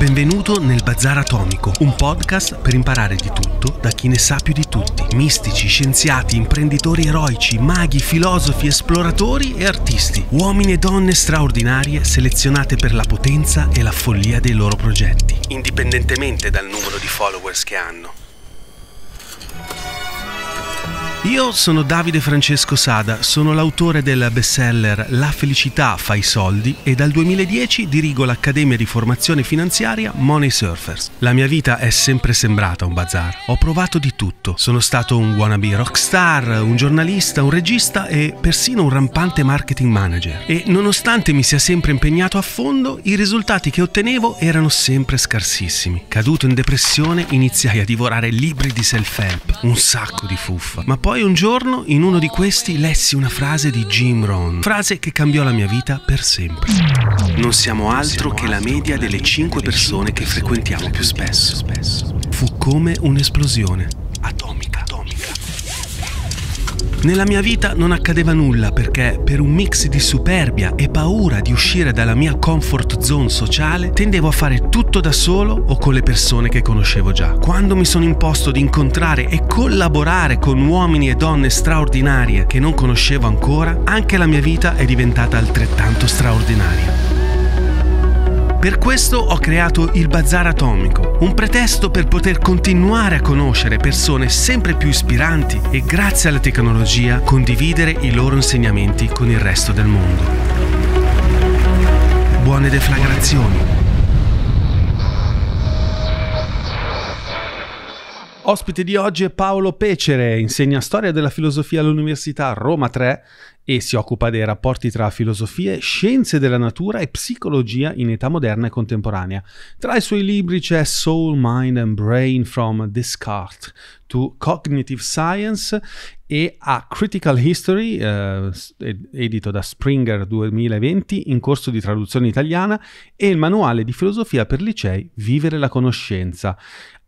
Benvenuto nel Bazar Atomico, un podcast per imparare di tutto da chi ne sa più di tutti. Mistici, scienziati, imprenditori eroici, maghi, filosofi, esploratori e artisti. Uomini e donne straordinarie selezionate per la potenza e la follia dei loro progetti, indipendentemente dal numero di followers che hanno. Io sono Davide Francesco Sada, sono l'autore del bestseller La felicità fa i soldi e dal 2010 dirigo l'Accademia di Formazione Finanziaria Money Surfers. La mia vita è sempre sembrata un bazar. Ho provato di tutto. Sono stato un wannabe rockstar, un giornalista, un regista e persino un rampante marketing manager. E nonostante mi sia sempre impegnato a fondo, i risultati che ottenevo erano sempre scarsissimi. Caduto in depressione, iniziai a divorare libri di self-help, un sacco di fuffa, ma poi poi un giorno in uno di questi lessi una frase di Jim Rohn, frase che cambiò la mia vita per sempre. Non siamo altro che la media delle cinque persone che frequentiamo più spesso. Fu come un'esplosione atomica. Nella mia vita non accadeva nulla perché, per un mix di superbia e paura di uscire dalla mia comfort zone sociale, tendevo a fare tutto da solo o con le persone che conoscevo già. Quando mi sono imposto di incontrare e collaborare con uomini e donne straordinarie che non conoscevo ancora, anche la mia vita è diventata altrettanto straordinaria. Per questo ho creato il Bazar Atomico, un pretesto per poter continuare a conoscere persone sempre più ispiranti e grazie alla tecnologia condividere i loro insegnamenti con il resto del mondo. Buone deflagrazioni! Ospite di oggi è Paolo Pecere, insegna storia della filosofia all'Università Roma 3 e si occupa dei rapporti tra filosofie, scienze della natura e psicologia in età moderna e contemporanea. Tra i suoi libri c'è Soul, Mind and Brain from Descartes to Cognitive Science e a Critical History, eh, edito da Springer 2020, in corso di traduzione italiana, e il manuale di filosofia per licei Vivere la conoscenza.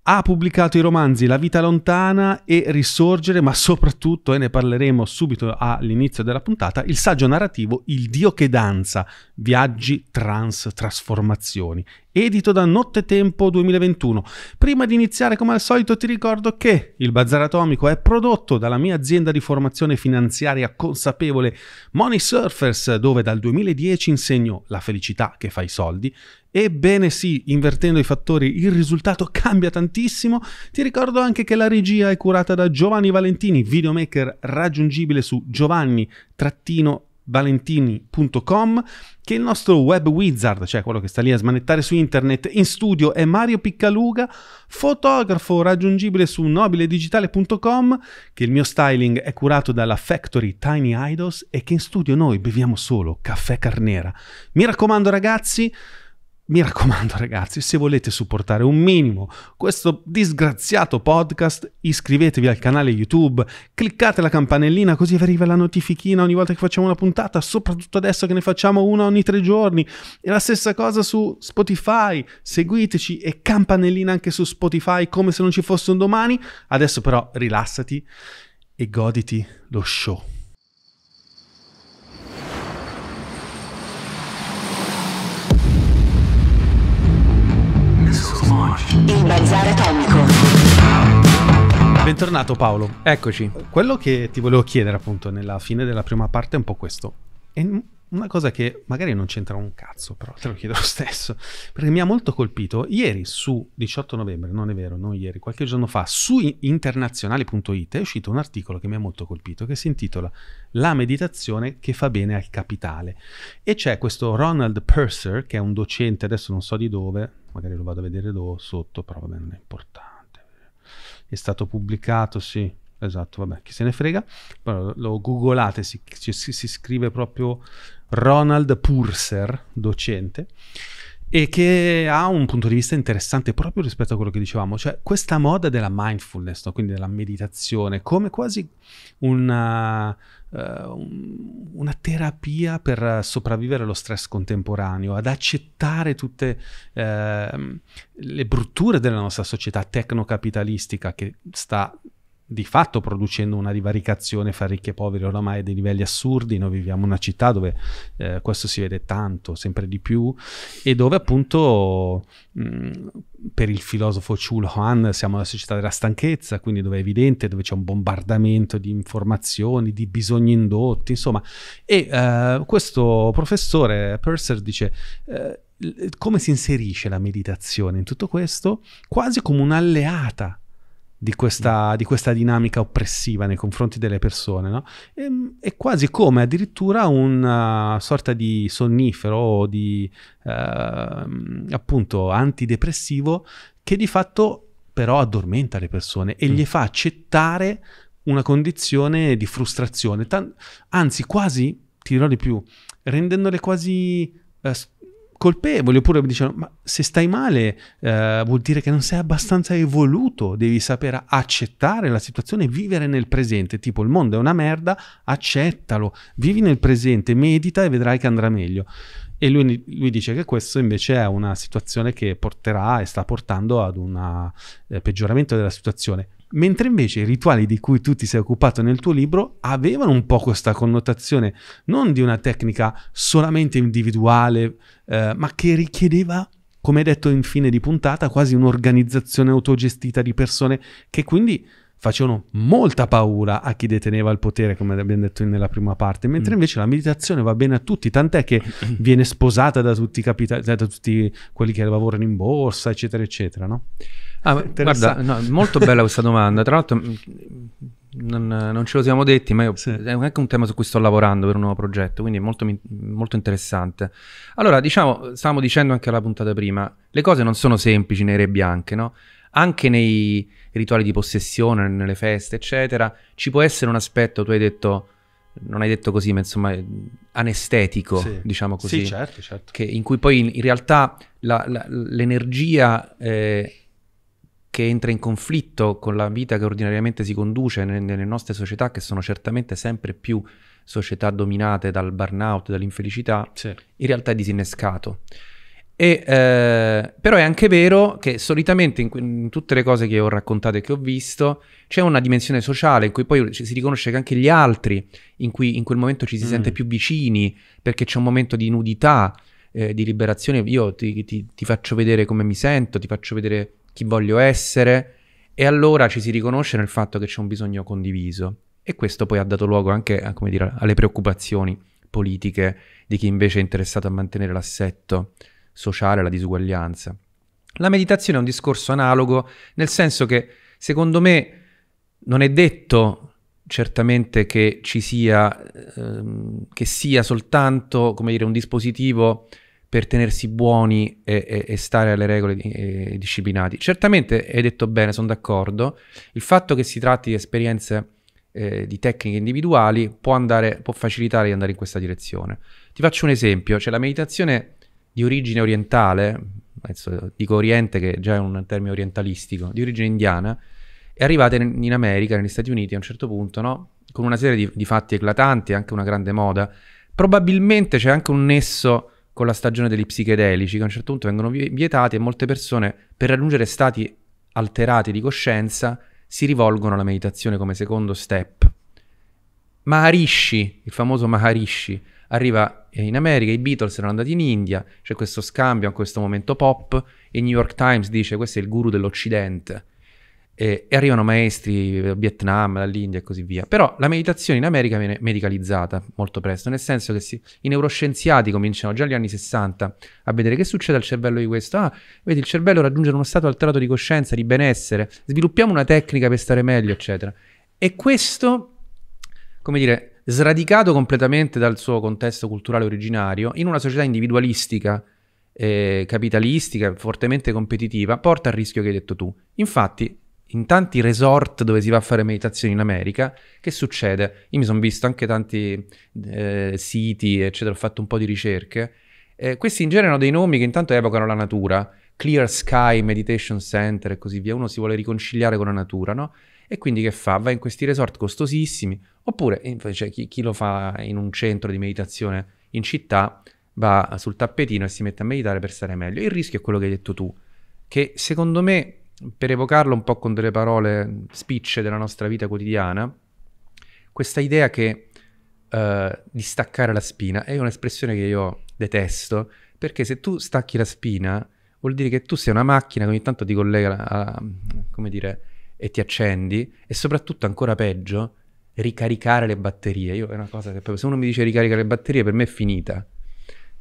Ha pubblicato i romanzi La vita lontana e Risorgere, ma soprattutto, e ne parleremo subito all'inizio della puntata, il saggio narrativo Il Dio che danza, viaggi, trans, trasformazioni edito da Nottetempo 2021. Prima di iniziare, come al solito, ti ricordo che il Bazar Atomico è prodotto dalla mia azienda di formazione finanziaria consapevole Money Surfers, dove dal 2010 insegno la felicità che fa i soldi. Ebbene sì, invertendo i fattori il risultato cambia tantissimo. Ti ricordo anche che la regia è curata da Giovanni Valentini, videomaker raggiungibile su giovanni-valentini valentini.com che il nostro web wizard, cioè quello che sta lì a smanettare su internet. In studio è Mario Piccaluga, fotografo raggiungibile su nobiledigitale.com, che il mio styling è curato dalla Factory Tiny Idols e che in studio noi beviamo solo caffè carnera. Mi raccomando ragazzi, mi raccomando ragazzi, se volete supportare un minimo questo disgraziato podcast, iscrivetevi al canale YouTube, cliccate la campanellina così vi arriva la notifichina ogni volta che facciamo una puntata, soprattutto adesso che ne facciamo una ogni tre giorni. E la stessa cosa su Spotify, seguiteci e campanellina anche su Spotify come se non ci fosse un domani. Adesso però rilassati e goditi lo show. Bentornato Paolo, eccoci. Quello che ti volevo chiedere appunto nella fine della prima parte è un po' questo. È una cosa che magari non c'entra un cazzo, però te lo chiedo lo stesso, perché mi ha molto colpito. Ieri su 18 novembre, non è vero, non ieri, qualche giorno fa, su internazionali.it è uscito un articolo che mi ha molto colpito, che si intitola La meditazione che fa bene al capitale. E c'è questo Ronald Purser, che è un docente, adesso non so di dove, magari lo vado a vedere dopo sotto, però vabbè, non è importante è stato pubblicato, sì, esatto, vabbè, chi se ne frega, Però lo googolate, si, si, si scrive proprio Ronald Purser, docente, e che ha un punto di vista interessante proprio rispetto a quello che dicevamo, cioè questa moda della mindfulness, no? quindi della meditazione, come quasi una, uh, una, terapia per sopravvivere allo stress contemporaneo, ad accettare tutte uh, le brutture della nostra società tecnocapitalistica che sta di fatto producendo una divaricazione fra ricchi e poveri oramai a dei livelli assurdi, noi viviamo una città dove eh, questo si vede tanto, sempre di più, e dove appunto mh, mm, per il filosofo Chul Han siamo la società della stanchezza, quindi dove è evidente, dove c'è un bombardamento di informazioni, di bisogni indotti, insomma, e eh, questo professore Purser dice... Eh, come si inserisce la meditazione in tutto questo? Quasi come un'alleata di questa, mm. di questa, dinamica oppressiva nei confronti delle persone. No? E, ehm, è quasi come addirittura una eh, sorta di sonnifero o di eh, appunto antidepressivo che di fatto però addormenta le persone e mm. gli fa accettare una condizione di frustrazione, Tan- anzi quasi, ti dirò di più, rendendole quasi eh, colpevoli, oppure mi dicono, ma se stai male eh, vuol dire che non sei abbastanza evoluto, devi sapere accettare la situazione e vivere nel presente, tipo il mondo è una merda, accettalo, vivi nel presente, medita e vedrai che andrà meglio. E lui, lui dice che questo invece è una situazione che porterà e sta portando ad un eh, peggioramento della situazione mentre invece i rituali di cui tu ti sei occupato nel tuo libro avevano un po' questa connotazione non di una tecnica solamente individuale, eh, ma che richiedeva, come detto in fine di puntata, quasi un'organizzazione autogestita di persone che quindi facevano molta paura a chi deteneva il potere, come abbiamo detto nella prima parte, mentre mm. invece la meditazione va bene a tutti, tant'è che viene sposata da tutti, capita- da tutti quelli che lavorano in borsa, eccetera, eccetera, no? Ah, guarda, no, molto bella questa domanda. Tra l'altro, mm, non, non, ce lo siamo detti, ma io, sì. è anche un tema su cui sto lavorando per un nuovo progetto, quindi è molto, molto interessante. Allora, diciamo, stavamo dicendo anche alla puntata prima, le cose non sono semplici nere e bianche, no? Anche nei rituali di possessione, nelle feste, eccetera, ci può essere un aspetto, tu hai detto, non hai detto così, ma insomma, eh, anestetico, sì. diciamo così. Sì, certo, certo. Che, in cui poi in, in realtà la, la, l'energia... Eh, che entra in conflitto con la vita che ordinariamente si conduce nelle nostre società, che sono certamente sempre più società dominate dal burnout, dall'infelicità, sì. in realtà è disinnescato. E, eh, però è anche vero che solitamente in, in, tutte le cose che ho raccontato e che ho visto c'è una dimensione sociale in cui poi si riconosce che anche gli altri, in cui in quel momento ci si mm. sente più vicini perché c'è un momento di nudità, eh, di liberazione. Io ti, ti, ti faccio vedere come mi sento, ti faccio vedere chi voglio essere e allora ci si riconosce nel fatto che c'è un bisogno condiviso e questo poi ha dato luogo anche dire, alle preoccupazioni politiche di chi invece è interessato a mantenere l'assetto sociale, la disuguaglianza. La meditazione è un discorso analogo nel senso che secondo me non è detto certamente che ci sia, ehm, che sia soltanto dire, un dispositivo per tenersi buoni e, e, e stare alle regole e disciplinati. Certamente, hai detto bene, sono d'accordo, il fatto che si tratti di esperienze eh, di tecniche individuali può, andare, può facilitare di andare in questa direzione. Ti faccio un esempio, cioè la meditazione di origine orientale, adesso dico oriente che già è un termine orientalistico, di origine indiana, è arrivata in, in America, negli Stati Uniti a un certo punto, no? con una serie di, di fatti eclatanti, anche una grande moda. Probabilmente c'è anche un nesso con la stagione degli psichedelici, che a un certo punto vengono vietati e molte persone, per raggiungere stati alterati di coscienza, si rivolgono alla meditazione come secondo step. Maharishi, il famoso Maharishi, arriva in America, i Beatles erano andati in India, c'è questo scambio, a questo momento pop, e il New York Times dice questo è il guru dell'Occidente e, e arrivano maestri dal eh, Vietnam, dall'India e così via. Però la meditazione in America viene medicalizzata molto presto, nel senso che si, i neuroscienziati cominciano già negli anni 60 a vedere che succede al cervello di questo. Ah, vedi, il cervello raggiunge uno stato alterato di coscienza, di benessere, sviluppiamo una tecnica per stare meglio, eccetera. E questo, come dire, sradicato completamente dal suo contesto culturale originario, in una società individualistica, eh, capitalistica, fortemente competitiva, porta al rischio che hai detto tu. Infatti, in tanti resort dove si va a fare meditazione in America, che succede? Io mi sono visto anche tanti eh, siti, eccetera, ho fatto un po' di ricerche. Eh, questi in genere hanno dei nomi che intanto evocano la natura, Clear Sky Meditation Center e così via. Uno si vuole riconciliare con la natura, no? E quindi che fa? Va in questi resort costosissimi, oppure invece chi, chi lo fa in un centro di meditazione in città va sul tappetino e si mette a meditare per stare meglio. Il rischio è quello che hai detto tu, che secondo me per evocarlo un po' con delle parole spicce della nostra vita quotidiana, questa idea che uh, di staccare la spina è un'espressione che io detesto, perché se tu stacchi la spina vuol dire che tu sei una macchina che ogni tanto ti collega a, come dire, e ti accendi, e soprattutto ancora peggio, ricaricare le batterie. Io è una cosa che proprio, se uno mi dice ricaricare le batterie, per me è finita.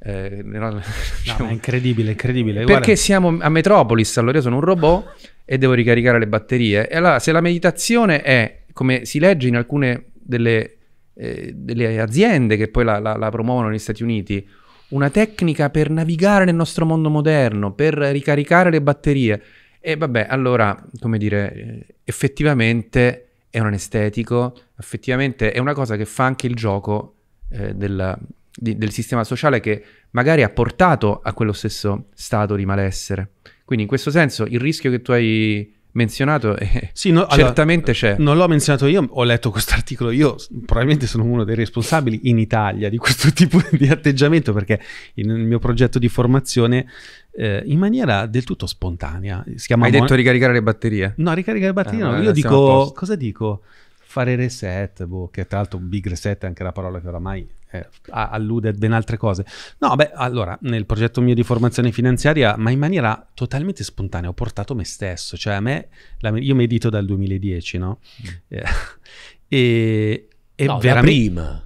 Eh, no, diciamo, è incredibile, incredibile. Perché Guarda. siamo a Metropolis, allora io sono un robot e devo ricaricare le batterie. E allora, se la meditazione è, come si legge in alcune delle, eh, delle aziende che poi la, la, la promuovono negli Stati Uniti, una tecnica per navigare nel nostro mondo moderno, per ricaricare le batterie. E vabbè, allora, come dire, effettivamente è un anestetico, effettivamente è una cosa che fa anche il gioco eh, della, di, del sistema sociale che magari ha portato a quello stesso stato di malessere. Quindi in questo senso il rischio che tu hai menzionato è sì, no, certamente allora, c'è. Non l'ho menzionato io, ho letto questo articolo, io probabilmente sono uno dei responsabili in Italia di questo tipo di atteggiamento perché nel mio progetto di formazione eh, in maniera del tutto spontanea. Si chiama Hai mon- detto ricaricare le batterie? No, ricaricare le batterie ah, no, eh, io dico, cosa dico? fare reset, boh, che tra l'altro big reset è anche la parola che oramai eh, allude a ben altre cose. No, beh, allora, nel progetto mio di formazione finanziaria, ma in maniera totalmente spontanea, ho portato me stesso, cioè a me, la, io medito dal 2010, no? Mm. Eh, e, e no, veramente... prima.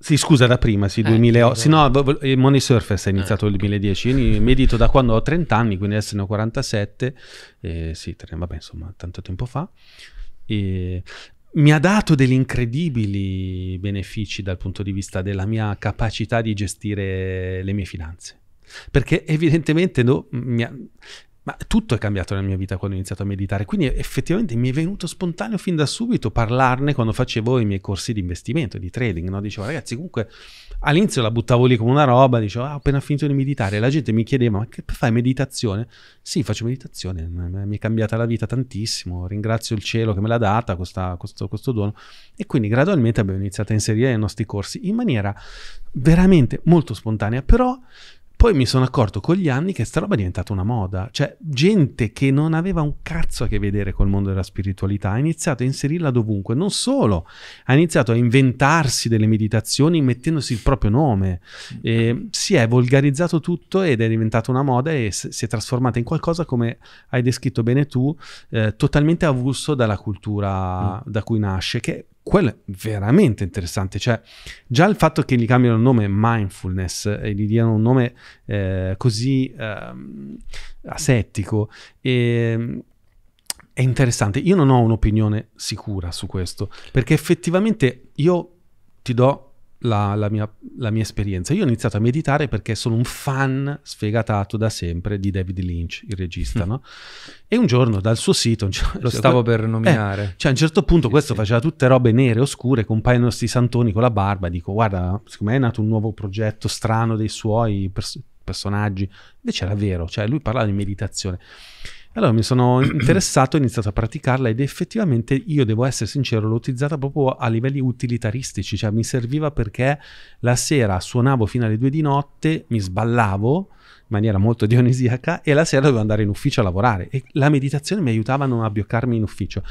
Sì, scusa, da prima, sì, eh, 2008. Sì, no, Money Surface è eh, iniziato nel eh. 2010. Io medito da quando ho 30 anni, quindi adesso ne ho 47. Eh, sì, vabbè, insomma, tanto tempo fa. E mi ha dato degli incredibili benefici dal punto di vista della mia capacità di gestire le mie finanze. Perché evidentemente no, ha, ma tutto è cambiato nella mia vita quando ho iniziato a meditare, quindi effettivamente mi è venuto spontaneo fin da subito parlarne quando facevo i miei corsi di investimento, di trading, no? dicevo ragazzi comunque all'inizio la buttavo lì come una roba, dicevo, ah, ho appena finito di meditare, la gente mi chiedeva, ma che fai meditazione? Sì, faccio meditazione, mi è cambiata la vita tantissimo, ringrazio il cielo che me l'ha data, questa, questo, questo dono. E quindi gradualmente abbiamo iniziato a inserire nei nostri corsi in maniera veramente molto spontanea, però poi mi sono accorto con gli anni che sta roba è diventata una moda, cioè gente che non aveva un cazzo a che vedere col mondo della spiritualità ha iniziato a inserirla dovunque, non solo, ha iniziato a inventarsi delle meditazioni mettendosi il proprio nome, e mm. si è volgarizzato tutto ed è diventata una moda e si è trasformata in qualcosa come hai descritto bene tu, eh, totalmente avulso dalla cultura mm. da cui nasce, che quello è veramente interessante. Cioè, già il fatto che gli cambiano il nome mindfulness e gli diano un nome eh, così eh, asettico e, ehm, è interessante. Io non ho un'opinione sicura su questo, perché effettivamente io ti do la, la, mia, la, mia, esperienza. Io ho iniziato a meditare perché sono un fan sfegatato da sempre di David Lynch, il regista, mm. no? E un giorno dal suo sito... Cioè, Lo stavo per eh, nominare. Eh, cioè a un certo punto sì, questo sì. faceva tutte robe nere, oscure, compaiono questi santoni con la barba. Dico, guarda, secondo me è nato un nuovo progetto strano dei suoi pers- personaggi. Invece era vero, cioè lui parlava di meditazione. Allora mi sono interessato, ho iniziato a praticarla ed effettivamente io devo essere sincero, l'ho utilizzata proprio a livelli utilitaristici, cioè mi serviva perché la sera suonavo fino alle due di notte, mi sballavo in maniera molto dionisiaca e la sera dovevo andare in ufficio a lavorare e la meditazione mi aiutava a non abbioccarmi in ufficio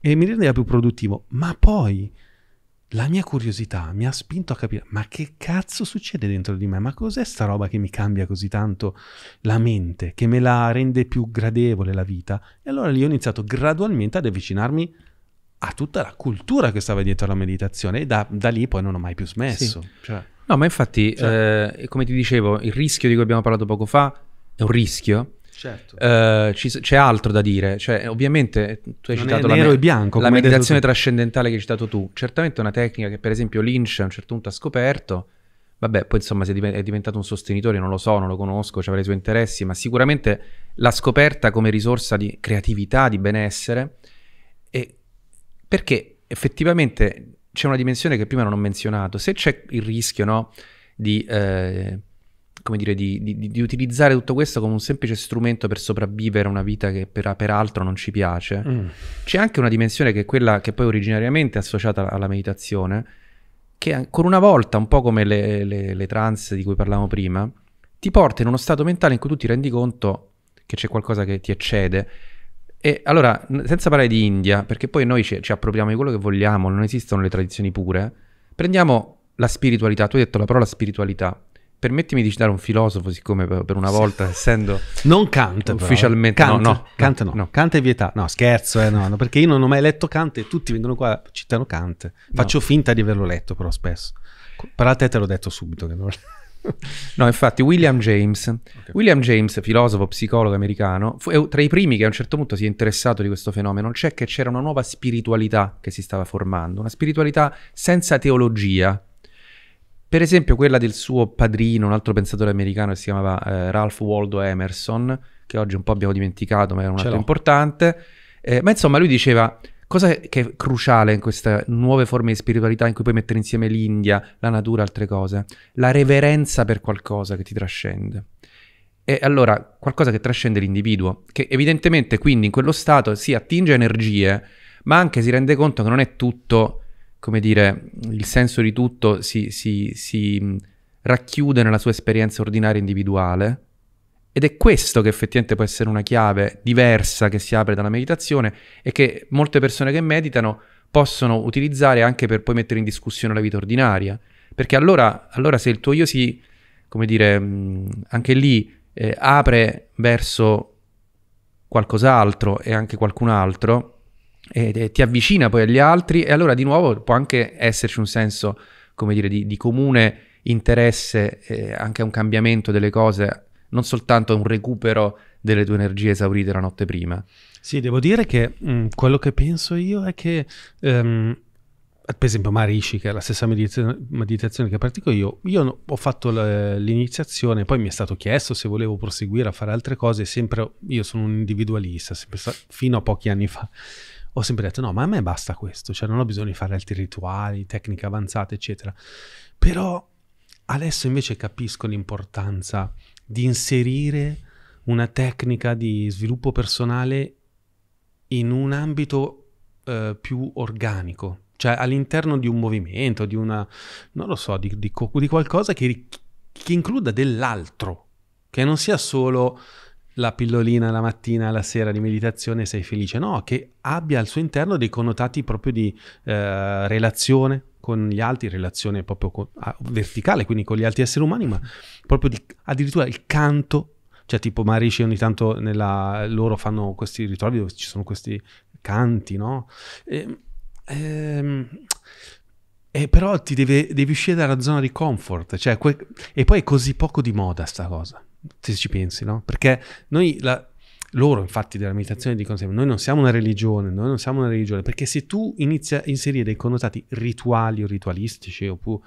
e mi rendeva più produttivo, ma poi la mia curiosità mi ha spinto a capire ma che cazzo succede dentro di me? Ma cos'è sta roba che mi cambia così tanto la mente, che me la rende più gradevole la vita? E allora lì ho iniziato gradualmente ad avvicinarmi a tutta la cultura che stava dietro alla meditazione e da, da lì poi non ho mai più smesso. Sì. Cioè, no, ma infatti, cioè... eh, come ti dicevo, il rischio di cui abbiamo parlato poco fa è un rischio Certo. Uh, ci, c'è altro da dire, cioè, ovviamente tu hai non citato la, me- bianco, la meditazione trascendentale che hai citato tu, certamente è una tecnica che per esempio Lynch a un certo punto ha scoperto, vabbè poi insomma è diventato un sostenitore, non lo so, non lo conosco, cioè, aveva i suoi interessi, ma sicuramente l'ha scoperta come risorsa di creatività, di benessere, e perché effettivamente c'è una dimensione che prima non ho menzionato, se c'è il rischio no, di... Eh, come dire, di, di, di, utilizzare tutto questo come un semplice strumento per sopravvivere a una vita che per, peraltro non ci piace, mm. c'è anche una dimensione che è quella che poi originariamente è associata alla meditazione, che ancora una volta, un po' come le, le, le trance di cui parlavamo prima, ti porta in uno stato mentale in cui tu ti rendi conto che c'è qualcosa che ti eccede. E allora, senza parlare di India, perché poi noi ci, ci appropriamo di quello che vogliamo, non esistono le tradizioni pure, prendiamo la spiritualità, tu hai detto la parola spiritualità permettimi di citare un filosofo, siccome per una volta, essendo non Kant, eh. ufficialmente Kant, no, no, Kant no, no. Kant è vietato. No, scherzo, eh, no, no, perché io non ho mai letto Kant e tutti vengono qua e citano Kant. Faccio finta di averlo letto, però spesso. Però a te te l'ho detto subito che non No, infatti, William James, okay. William James, filosofo, psicologo americano, fu tra i primi che a un certo punto si è interessato di questo fenomeno, C'è che c'era una nuova spiritualità che si stava formando, una spiritualità senza teologia, per esempio quella del suo padrino, un altro pensatore americano che si chiamava eh, Ralph Waldo Emerson, che oggi un po' abbiamo dimenticato, ma era un altro importante. Eh, ma insomma, lui diceva cosa è, che è cruciale in queste nuove forme di spiritualità in cui puoi mettere insieme l'India, la natura, altre cose? La reverenza per qualcosa che ti trascende. E allora, qualcosa che trascende l'individuo, che evidentemente quindi in quello stato si attinge energie, ma anche si rende conto che non è tutto come dire, il senso di tutto si, si, si racchiude nella sua esperienza ordinaria individuale. Ed è questo che effettivamente può essere una chiave diversa che si apre dalla meditazione e che molte persone che meditano possono utilizzare anche per poi mettere in discussione la vita ordinaria. Perché allora, allora se il tuo io si, come dire, anche lì eh, apre verso qualcos'altro e anche qualcun altro, e ti avvicina poi agli altri e allora di nuovo può anche esserci un senso, come dire, di, di comune interesse, eh, anche a un cambiamento delle cose, non soltanto un recupero delle tue energie esaurite la notte prima. Sì, devo dire che mh, mm, quello che penso io è che, um, ehm, per esempio, Marishi, che è la stessa medita- meditazione che pratico io, io ho fatto l- l'iniziazione, poi mi è stato chiesto se volevo proseguire a fare altre cose, sempre io sono un individualista, sempre fino a pochi anni fa ho sempre detto no, ma a me basta questo, cioè non ho bisogno di fare altri rituali, tecniche avanzate, eccetera. Però adesso invece capisco l'importanza di inserire una tecnica di sviluppo personale in un ambito eh, più organico, cioè all'interno di un movimento, di una, non lo so, di, di, di qualcosa che, che includa dell'altro, che non sia solo la pillolina la mattina, la sera di meditazione sei felice, no, che abbia al suo interno dei connotati proprio di eh, relazione con gli altri, relazione proprio con, ah, verticale, quindi con gli altri esseri umani, ma proprio di, addirittura il canto, cioè tipo Marisci ogni tanto nella, loro fanno questi ritrovi dove ci sono questi canti, no? E, ehm, e però ti deve, devi uscire dalla zona di comfort, cioè que- e poi è così poco di moda sta cosa se ci pensi, no? Perché noi, la, loro infatti della meditazione dicono sempre, noi non siamo una religione, noi non siamo una religione, perché se tu inizi a inserire dei connotati rituali o ritualistici, oppure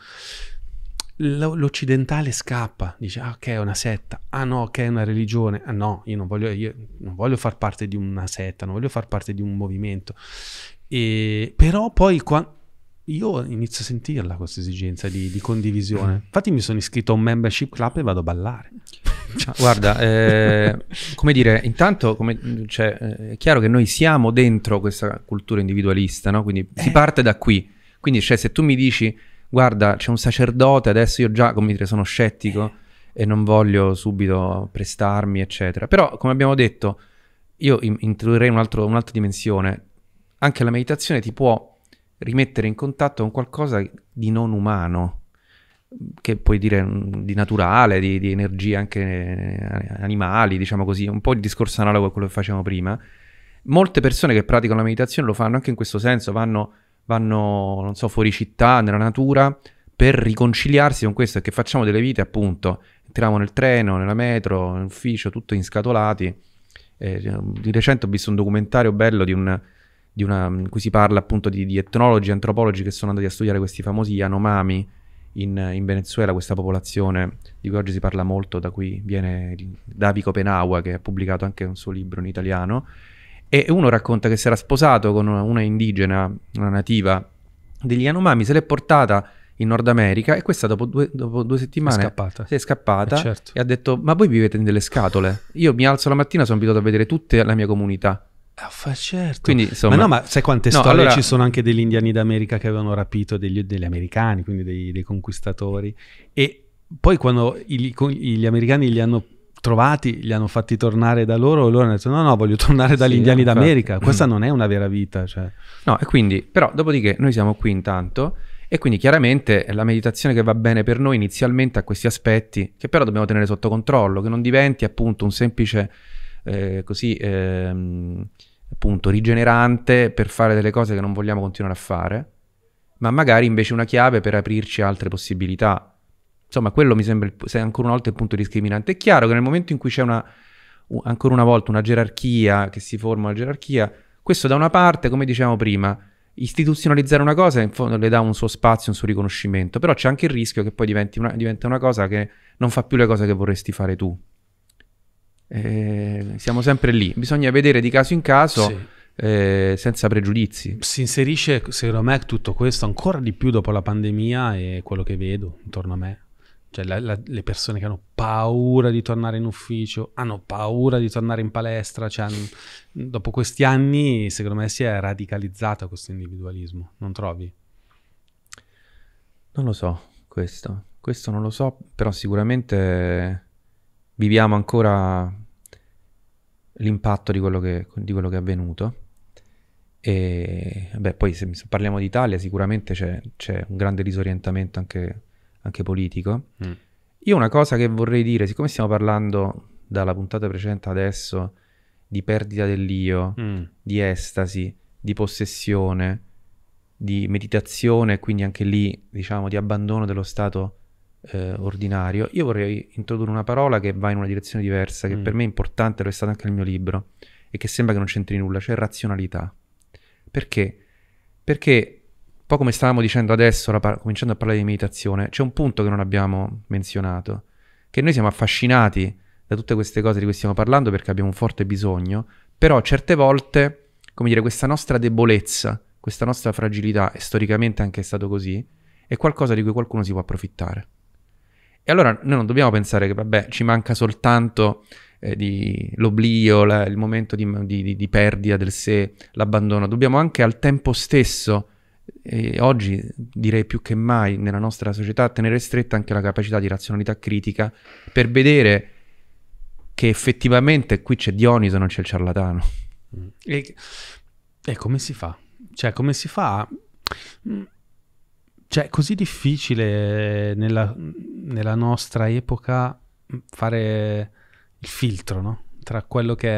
l'occidentale scappa, dice ah ok è una setta, ah no ok è una religione, ah no io non voglio, io non voglio far parte di una setta, non voglio far parte di un movimento. E, però poi qua, io inizio a sentirla questa esigenza di, di condivisione. Mm. Infatti mi sono iscritto a un membership club e vado a ballare. Ah, guarda, eh, come dire, intanto come, cioè, eh, è chiaro che noi siamo dentro questa cultura individualista, no? quindi si eh. parte da qui. Quindi cioè, se tu mi dici, guarda, c'è un sacerdote, adesso io già, come dire, sono scettico e non voglio subito prestarmi, eccetera. Però, come abbiamo detto, io introdurrei un altro, un'altra dimensione. Anche la meditazione ti può rimettere in contatto con qualcosa di non umano che puoi dire mm, di naturale, di, di energie anche eh, animali, diciamo così, un po' il discorso analogo a quello che facevamo prima. Molte persone che praticano la meditazione lo fanno anche in questo senso, vanno, vanno non so, fuori città, nella natura, per riconciliarsi con questo, che facciamo delle vite appunto, entriamo nel treno, nella metro, nell'ufficio, tutto inscatolati. Eh, di recente ho visto un documentario bello di un, di una, in cui si parla appunto di, di etnologi antropologi che sono andati a studiare questi famosi Yanomami, in, in, Venezuela questa popolazione di cui oggi si parla molto, da cui viene Davi Copenagua che ha pubblicato anche un suo libro in italiano, e uno racconta che si era sposato con una, una indigena, una nativa degli Yanomami, se l'è portata in Nord America e questa dopo due, dopo due settimane è scappata, si è scappata eh certo. e ha detto ma voi vivete in delle scatole, io mi alzo la mattina sono abituato a vedere tutta la mia comunità, Affa, ah, certo. Quindi, insomma, ma no, ma sai quante no, storie allora... ci sono anche degli indiani d'America che avevano rapito degli, degli americani, quindi dei, dei, conquistatori. E poi quando gli, gli americani li hanno trovati, li hanno fatti tornare da loro e loro hanno detto no, no, voglio tornare dagli sì, indiani infatti. d'America. Questa non è una vera vita. Cioè. No, e quindi, però, dopodiché noi siamo qui intanto e quindi chiaramente la meditazione che va bene per noi inizialmente ha questi aspetti che però dobbiamo tenere sotto controllo, che non diventi appunto un semplice, eh, così, eh, appunto rigenerante per fare delle cose che non vogliamo continuare a fare, ma magari invece una chiave per aprirci altre possibilità. Insomma, quello mi sembra il, ancora una volta il punto discriminante. È chiaro che nel momento in cui c'è una, uh, ancora una volta una gerarchia, che si forma una gerarchia, questo da una parte, come dicevamo prima, istituzionalizzare una cosa in fondo le dà un suo spazio, un suo riconoscimento, però c'è anche il rischio che poi diventi una, diventa una cosa che non fa più le cose che vorresti fare tu. Eh, siamo sempre lì, bisogna vedere di caso in caso. Sì. Eh, senza pregiudizi. Si inserisce, secondo me, tutto questo ancora di più dopo la pandemia e quello che vedo intorno a me. Cioè, la, la, le persone che hanno paura di tornare in ufficio, hanno paura di tornare in palestra. Cioè, hanno, dopo questi anni, secondo me, si è radicalizzato questo individualismo. Non trovi? Non lo so, questo. Questo non lo so, però sicuramente viviamo ancora l'impatto di quello che, di quello che è avvenuto. E beh, poi se, parliamo di Italia sicuramente c'è, c'è, un grande disorientamento anche, anche politico. Mm. Io una cosa che vorrei dire, siccome stiamo parlando dalla puntata precedente adesso di perdita dell'io, mm. di estasi, di possessione, di meditazione, quindi anche lì diciamo di abbandono dello stato eh, ordinario, io vorrei introdurre una parola che va in una direzione diversa, che mm. per me è importante, lo è stato anche nel mio libro, e che sembra che non c'entri nulla, cioè razionalità. Perché? Perché, un po' come stavamo dicendo adesso, par- cominciando a parlare di meditazione, c'è un punto che non abbiamo menzionato, che noi siamo affascinati da tutte queste cose di cui stiamo parlando perché abbiamo un forte bisogno, però certe volte, come dire, questa nostra debolezza, questa nostra fragilità, e storicamente anche è stato così, è qualcosa di cui qualcuno si può approfittare. E allora noi non dobbiamo pensare che, vabbè, ci manca soltanto eh, l'oblio, la, il momento di, di, di, perdita del sé, l'abbandono. Dobbiamo anche al tempo stesso, eh, oggi direi più che mai nella nostra società, tenere stretta anche la capacità di razionalità critica per vedere che effettivamente qui c'è Dioniso, non c'è il ciarlatano. Mm. E, e come si fa? Cioè, come si fa? A... Mm, cioè, così difficile eh, nella, nella, nostra epoca mm, fare il filtro, no? Tra quello che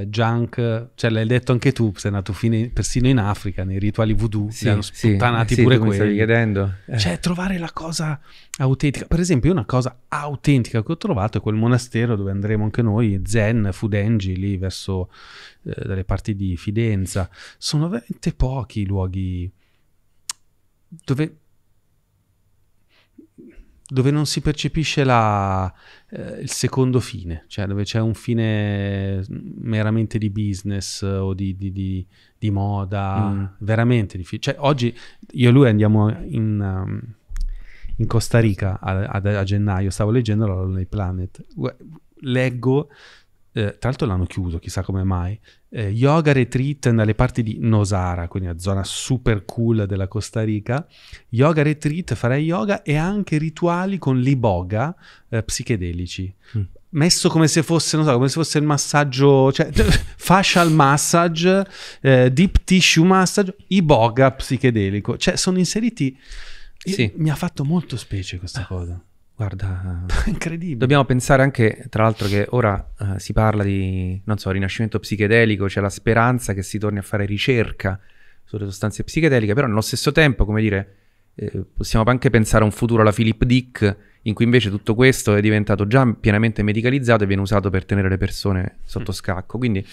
è junk, cioè l'hai detto anche tu, sei andato fino persino in Africa, nei rituali voodoo, sì, li hanno sputtanati eh sì, pure sì, quelli. stavi chiedendo. Eh. Cioè, trovare la cosa autentica. Per esempio, una cosa autentica che ho trovato è quel monastero dove andremo anche noi, Zen, Fudenji, lì verso eh, dalle parti di Fidenza. Sono veramente pochi i luoghi dove dove non si percepisce la, eh, il secondo fine, cioè dove c'è un fine mm, meramente di business o di, di, di, di moda, mm. veramente difficile. cioè, oggi io e lui andiamo in, um, in Costa Rica a, a, a, gennaio, stavo leggendo l'Holiday Planet, leggo eh, tra l'altro l'hanno chiuso, chissà come mai, eh, Yoga Retreat nelle parti di Nosara, quindi una zona super cool della Costa Rica, Yoga Retreat, farei yoga e anche rituali con l'iboga eh, psichedelici. Mm. Messo come se fosse, non so, come se fosse il massaggio, cioè facial massage, eh, deep tissue massage, iboga psichedelico. Cioè, sono inseriti... Sì. Mi ha fatto molto specie questa ah. cosa. Guarda, incredibile. Dobbiamo pensare anche, tra l'altro, che ora uh, si parla di, non so, rinascimento psichedelico, c'è la speranza che si torni a fare ricerca sulle sostanze psichedeliche, però nello stesso tempo, come dire, eh, possiamo anche pensare a un futuro alla Philip Dick, in cui invece tutto questo è diventato già pienamente medicalizzato e viene usato per tenere le persone sotto mm. scacco. Quindi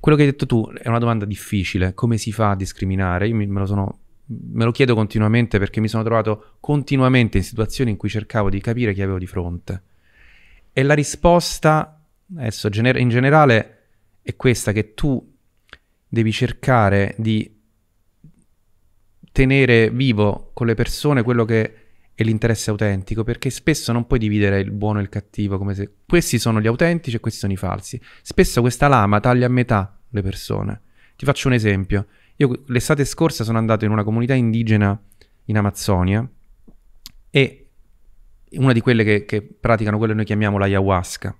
quello che hai detto tu è una domanda difficile, come si fa a discriminare? Io me lo sono me lo chiedo continuamente perché mi sono trovato continuamente in situazioni in cui cercavo di capire chi avevo di fronte. E la risposta, adesso gener- in generale, è questa, che tu devi cercare di tenere vivo con le persone quello che è l'interesse autentico, perché spesso non puoi dividere il buono e il cattivo, come se questi sono gli autentici e questi sono i falsi. Spesso questa lama taglia a metà le persone. Ti faccio un esempio. Io l'estate scorsa sono andato in una comunità indigena in Amazzonia e una di quelle che, che praticano quello che noi chiamiamo l'ayahuasca.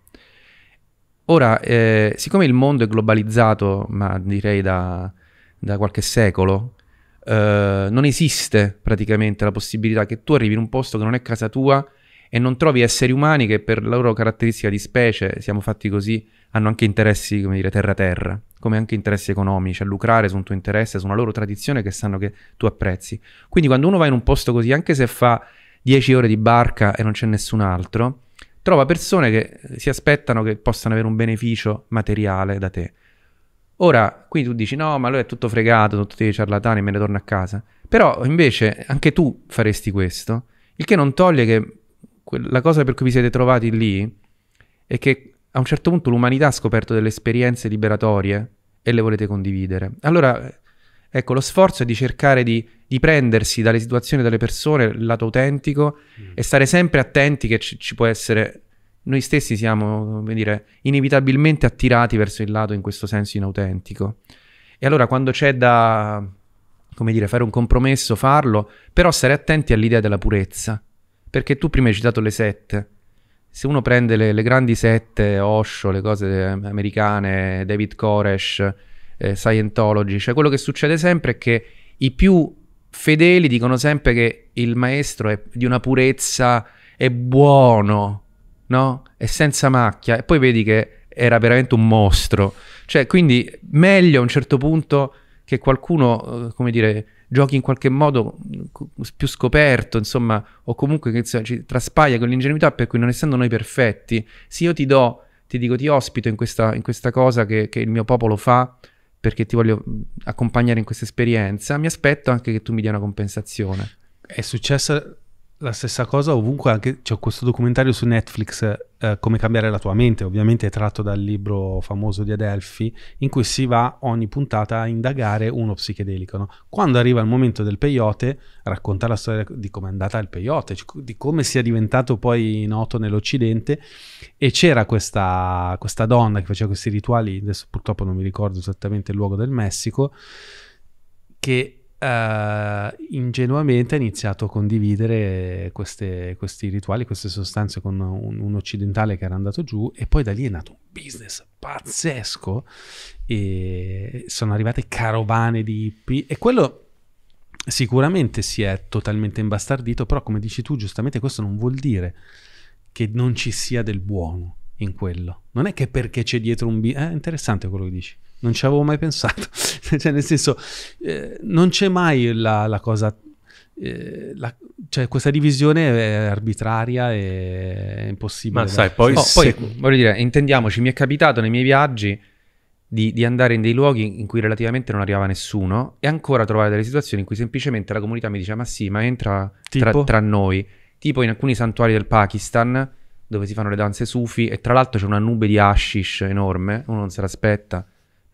Ora, eh, siccome il mondo è globalizzato, ma direi da, da qualche secolo, eh, non esiste praticamente la possibilità che tu arrivi in un posto che non è casa tua e non trovi esseri umani che per la loro caratteristica di specie, siamo fatti così, hanno anche interessi, come dire, terra-terra come anche interessi economici, a lucrare su un tuo interesse, su una loro tradizione che sanno che tu apprezzi. Quindi quando uno va in un posto così, anche se fa 10 ore di barca e non c'è nessun altro, trova persone che eh, si aspettano che possano avere un beneficio materiale da te. Ora, qui tu dici no, ma lui è tutto fregato, sono tutti ciarlatani, me ne torno a casa. Però invece anche tu faresti questo, il che non toglie che la cosa per cui vi siete trovati lì è che a un certo punto l'umanità ha scoperto delle esperienze liberatorie e le volete condividere. Allora, ecco, lo sforzo è di cercare di, di prendersi dalle situazioni, dalle persone, il lato autentico mm. e stare sempre attenti che ci, ci può essere... Noi stessi siamo, come dire, inevitabilmente attirati verso il lato in questo senso inautentico. E allora quando c'è da, come dire, fare un compromesso, farlo, però stare attenti all'idea della purezza. Perché tu prima hai citato le sette se uno prende le, le, grandi sette, Osho, le cose eh, americane, David Koresh, eh, Scientology, cioè quello che succede sempre è che i più fedeli dicono sempre che il maestro è di una purezza, è buono, no? È senza macchia e poi vedi che era veramente un mostro. Cioè, quindi meglio a un certo punto che qualcuno, eh, come dire, giochi in qualche modo mm, più scoperto, insomma, o comunque che insomma, ci traspaia con l'ingenuità per cui non essendo noi perfetti, se io ti do, ti dico ti ospito in questa, in questa cosa che, che il mio popolo fa, perché ti voglio mm, accompagnare in questa esperienza, mi aspetto anche che tu mi dia una compensazione. È successa la stessa cosa ovunque, anche c'è cioè, questo documentario su Netflix, eh, Come cambiare la tua mente, ovviamente è tratto dal libro famoso di Adelphi, in cui si va ogni puntata a indagare uno psichedelico. No? Quando arriva il momento del peyote, racconta la storia di come è andata il peyote, di come sia diventato poi noto nell'Occidente, e c'era questa, questa donna che faceva questi rituali, adesso purtroppo non mi ricordo esattamente il luogo del Messico, che uh, ingenuamente ha iniziato a condividere queste, questi rituali, queste sostanze con un, un, occidentale che era andato giù e poi da lì è nato un business pazzesco e sono arrivate carovane di hippie e quello sicuramente si è totalmente imbastardito, però come dici tu giustamente questo non vuol dire che non ci sia del buono in quello. Non è che perché c'è dietro un... Bi- è eh, interessante quello che dici non ci avevo mai pensato. cioè, nel senso, eh, non c'è mai la, la cosa. Eh, la, cioè, questa divisione è arbitraria e è impossibile. Ma sai, poi, no, se... poi, voglio dire, intendiamoci, mi è capitato nei miei viaggi di, di, andare in dei luoghi in cui relativamente non arrivava nessuno e ancora trovare delle situazioni in cui semplicemente la comunità mi dice, ma sì, ma entra tra, tra noi. Tipo in alcuni santuari del Pakistan dove si fanno le danze sufi e tra l'altro c'è una nube di hashish enorme, uno non se l'aspetta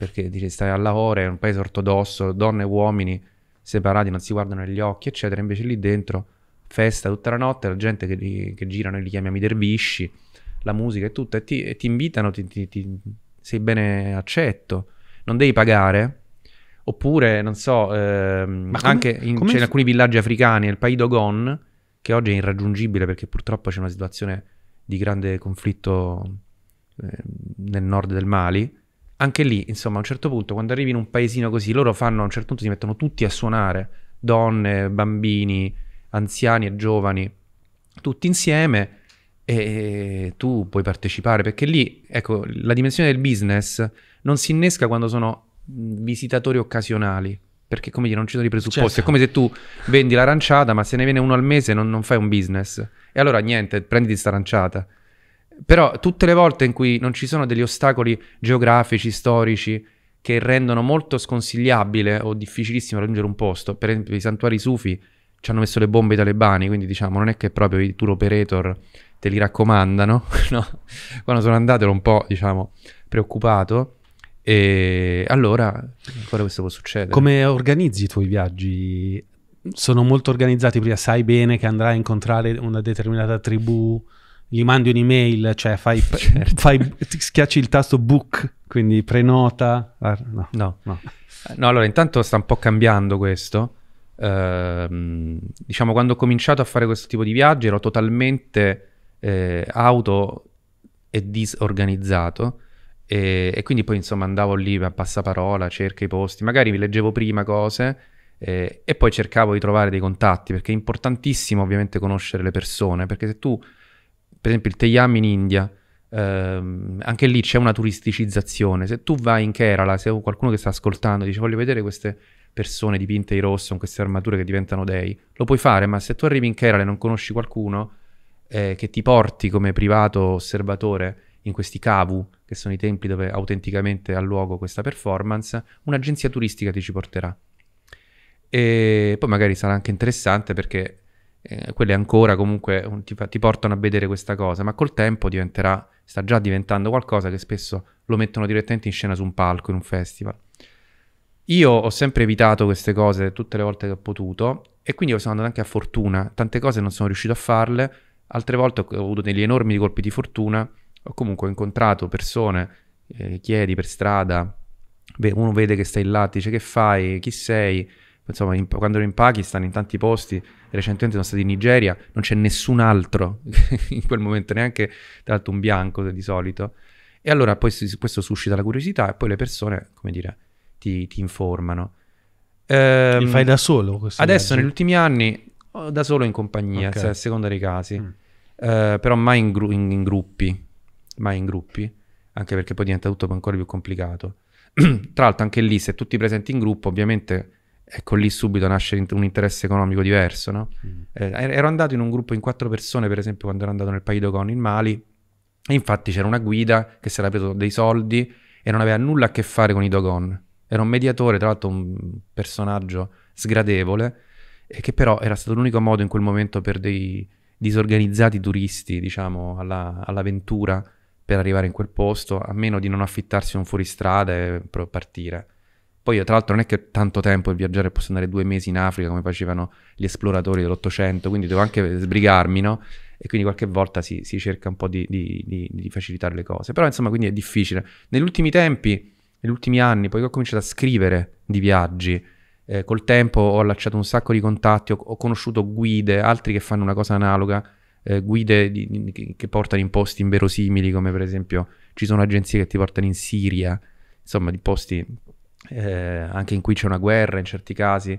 perché dice, stai a lavoro, è un paese ortodosso, donne e uomini separati, non si guardano negli occhi, eccetera, invece lì dentro festa tutta la notte, la gente che, che girano e li chiamiamo i dervisci, la musica e tutto, e ti, e ti invitano, ti, ti, ti, sei bene accetto, non devi pagare, oppure, non so, ehm, come, anche in, come... in, alcuni villaggi africani, nel País Dogon, che oggi è irraggiungibile perché purtroppo c'è una situazione di grande conflitto eh, nel nord del Mali, anche lì, insomma, a un certo punto, quando arrivi in un paesino così, loro fanno, a un certo punto si mettono tutti a suonare, donne, bambini, anziani e giovani, tutti insieme e tu puoi partecipare, perché lì, ecco, la dimensione del business non si innesca quando sono visitatori occasionali, perché come dire non ci sono i presupposti, certo. è come se tu vendi l'aranciata ma se ne viene uno al mese non, non fai un business e allora niente, prenditi questa aranciata però tutte le volte in cui non ci sono degli ostacoli geografici, storici, che rendono molto sconsigliabile o difficilissimo raggiungere un posto, per esempio i santuari sufi ci hanno messo le bombe i talebani, quindi diciamo non è che proprio i tour operator te li raccomandano, no? Quando sono andato ero un po', diciamo, preoccupato e allora ancora questo può succedere. Come organizzi i tuoi viaggi? Sono molto organizzati, prima sai bene che andrai a incontrare una determinata tribù, gli mandi un'email, cioè fai, certo. fai schiacci il tasto book, quindi prenota. Ah, no, no. no. No, allora intanto sta un po' cambiando questo. Eh, diciamo, quando ho cominciato a fare questo tipo di viaggi ero totalmente eh, auto e disorganizzato. E, e, quindi poi insomma andavo lì a passaparola, cerca i posti, magari mi leggevo prima cose eh, e poi cercavo di trovare dei contatti perché è importantissimo ovviamente conoscere le persone perché se tu per esempio il Teyam in India, ehm, anche lì c'è una turisticizzazione. Se tu vai in Kerala, se qualcuno che sta ascoltando dice voglio vedere queste persone dipinte di rosso con queste armature che diventano dei, lo puoi fare, ma se tu arrivi in Kerala e non conosci qualcuno eh, che ti porti come privato osservatore in questi cavu, che sono i templi dove autenticamente ha luogo questa performance, un'agenzia turistica ti ci porterà. E poi magari sarà anche interessante perché eh, quelle ancora comunque un, ti, ti, portano a vedere questa cosa, ma col tempo diventerà, sta già diventando qualcosa che spesso lo mettono direttamente in scena su un palco, in un festival. Io ho sempre evitato queste cose tutte le volte che ho potuto e quindi sono andato anche a fortuna, tante cose non sono riuscito a farle, altre volte ho avuto degli enormi colpi di fortuna, ho comunque incontrato persone, eh, chiedi per strada, uno vede che stai là, dice che fai, chi sei, insomma, in, quando ero in Pakistan, in tanti posti, recentemente sono stato in Nigeria, non c'è nessun altro in quel momento, neanche tra l'altro un bianco di solito. E allora poi questo suscita la curiosità e poi le persone, come dire, ti, ti informano. Ehm, Li fai da solo? Adesso viaggi? negli ultimi anni oh, da solo in compagnia, okay. cioè, a seconda dei casi, mm. ehm, però mai in, gru- in, in, gruppi, mai in gruppi, anche perché poi diventa tutto ancora più complicato. tra l'altro anche lì se tutti presenti in gruppo ovviamente ecco lì subito nasce un interesse economico diverso. No? Mm. Eh, er-, ero andato in un gruppo in quattro persone, per esempio, quando ero andato nel Paido Con in Mali, e infatti c'era una guida che si era preso dei soldi e non aveva nulla a che fare con i Dogon. Era un mediatore, tra l'altro un personaggio sgradevole, e che però era stato l'unico modo in quel momento per dei disorganizzati turisti, diciamo, alla, all'avventura per arrivare in quel posto, a meno di non affittarsi un fuoristrada e partire. Poi io tra l'altro non è che ho tanto tempo per viaggiare, posso andare due mesi in Africa come facevano gli esploratori dell'Ottocento, quindi devo anche sbrigarmi, no? E quindi qualche volta si, si cerca un po' di, di, di, di, facilitare le cose. Però insomma quindi è difficile. Negli ultimi tempi, negli ultimi anni, poi ho cominciato a scrivere di viaggi, eh, col tempo ho allacciato un sacco di contatti, ho, ho conosciuto guide, altri che fanno una cosa analoga, eh, guide che portano in posti inverosimili, come per esempio ci sono agenzie che ti portano in Siria, insomma di posti eh, anche in cui c'è una guerra in certi casi,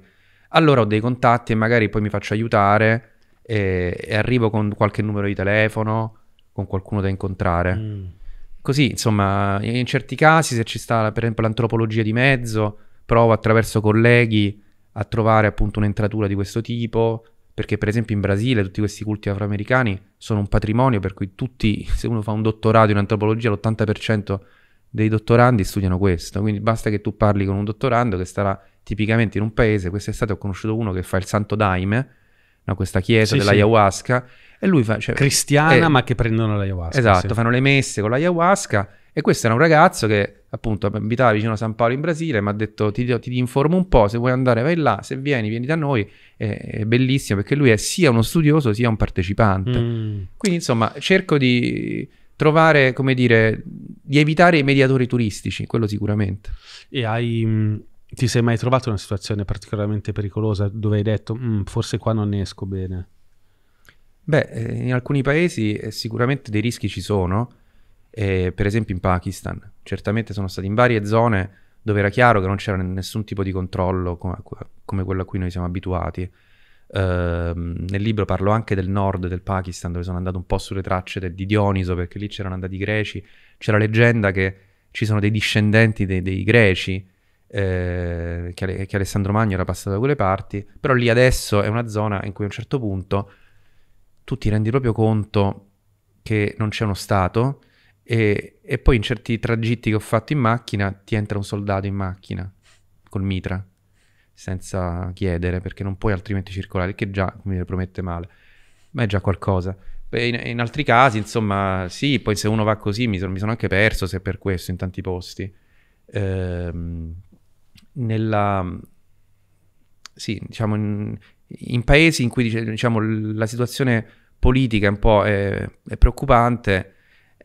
allora ho dei contatti e magari poi mi faccio aiutare e, e arrivo con qualche numero di telefono, con qualcuno da incontrare. Mm. Così, insomma, in certi casi se ci sta per esempio l'antropologia di mezzo, provo attraverso colleghi a trovare appunto un'entratura di questo tipo, perché per esempio in Brasile tutti questi culti afroamericani sono un patrimonio per cui tutti, se uno fa un dottorato in antropologia, l'80% dei dottorandi studiano questo, quindi basta che tu parli con un dottorando che starà tipicamente in un paese, quest'estate ho conosciuto uno che fa il santo daime, no, questa chiesa sì, dell'ayahuasca, sì. e lui fa... Cioè, Cristiana eh, ma che prendono l'ayahuasca. Esatto, sì. fanno le messe con l'ayahuasca e questo era un ragazzo che appunto abitava vicino a San Paolo in Brasile, mi ha detto ti, ti, informo un po', se vuoi andare vai là, se vieni vieni da noi, è, è bellissimo perché lui è sia uno studioso sia un partecipante. Mm. Quindi insomma cerco di trovare, come dire, di evitare i mediatori turistici, quello sicuramente. E hai, mm, ti sei mai trovato in una situazione particolarmente pericolosa dove hai detto mm, forse qua non ne esco bene? Beh, eh, in alcuni paesi eh, sicuramente dei rischi ci sono, eh, per esempio in Pakistan, certamente sono stati in varie zone dove era chiaro che non c'era nessun tipo di controllo come quello a cui noi siamo abituati Ehm, nel libro parlo anche del nord del Pakistan, dove sono andato un po' sulle tracce de- di Dioniso, perché lì c'erano andati i greci. C'è la leggenda che ci sono dei discendenti dei, dei greci, eh, che, che, Alessandro Magno era passato da quelle parti, però lì adesso è una zona in cui a un certo punto tu ti rendi proprio conto che non c'è uno Stato e, e poi in certi tragitti che ho fatto in macchina ti entra un soldato in macchina col mitra senza chiedere, perché non puoi altrimenti circolare, che già mi promette male, ma è già qualcosa. In, in, altri casi, insomma, sì, poi se uno va così mi, sono, mi sono anche perso, se è per questo, in tanti posti. Ehm, nella, sì, diciamo, in, in, paesi in cui diciamo, la situazione politica è un po' è, è preoccupante,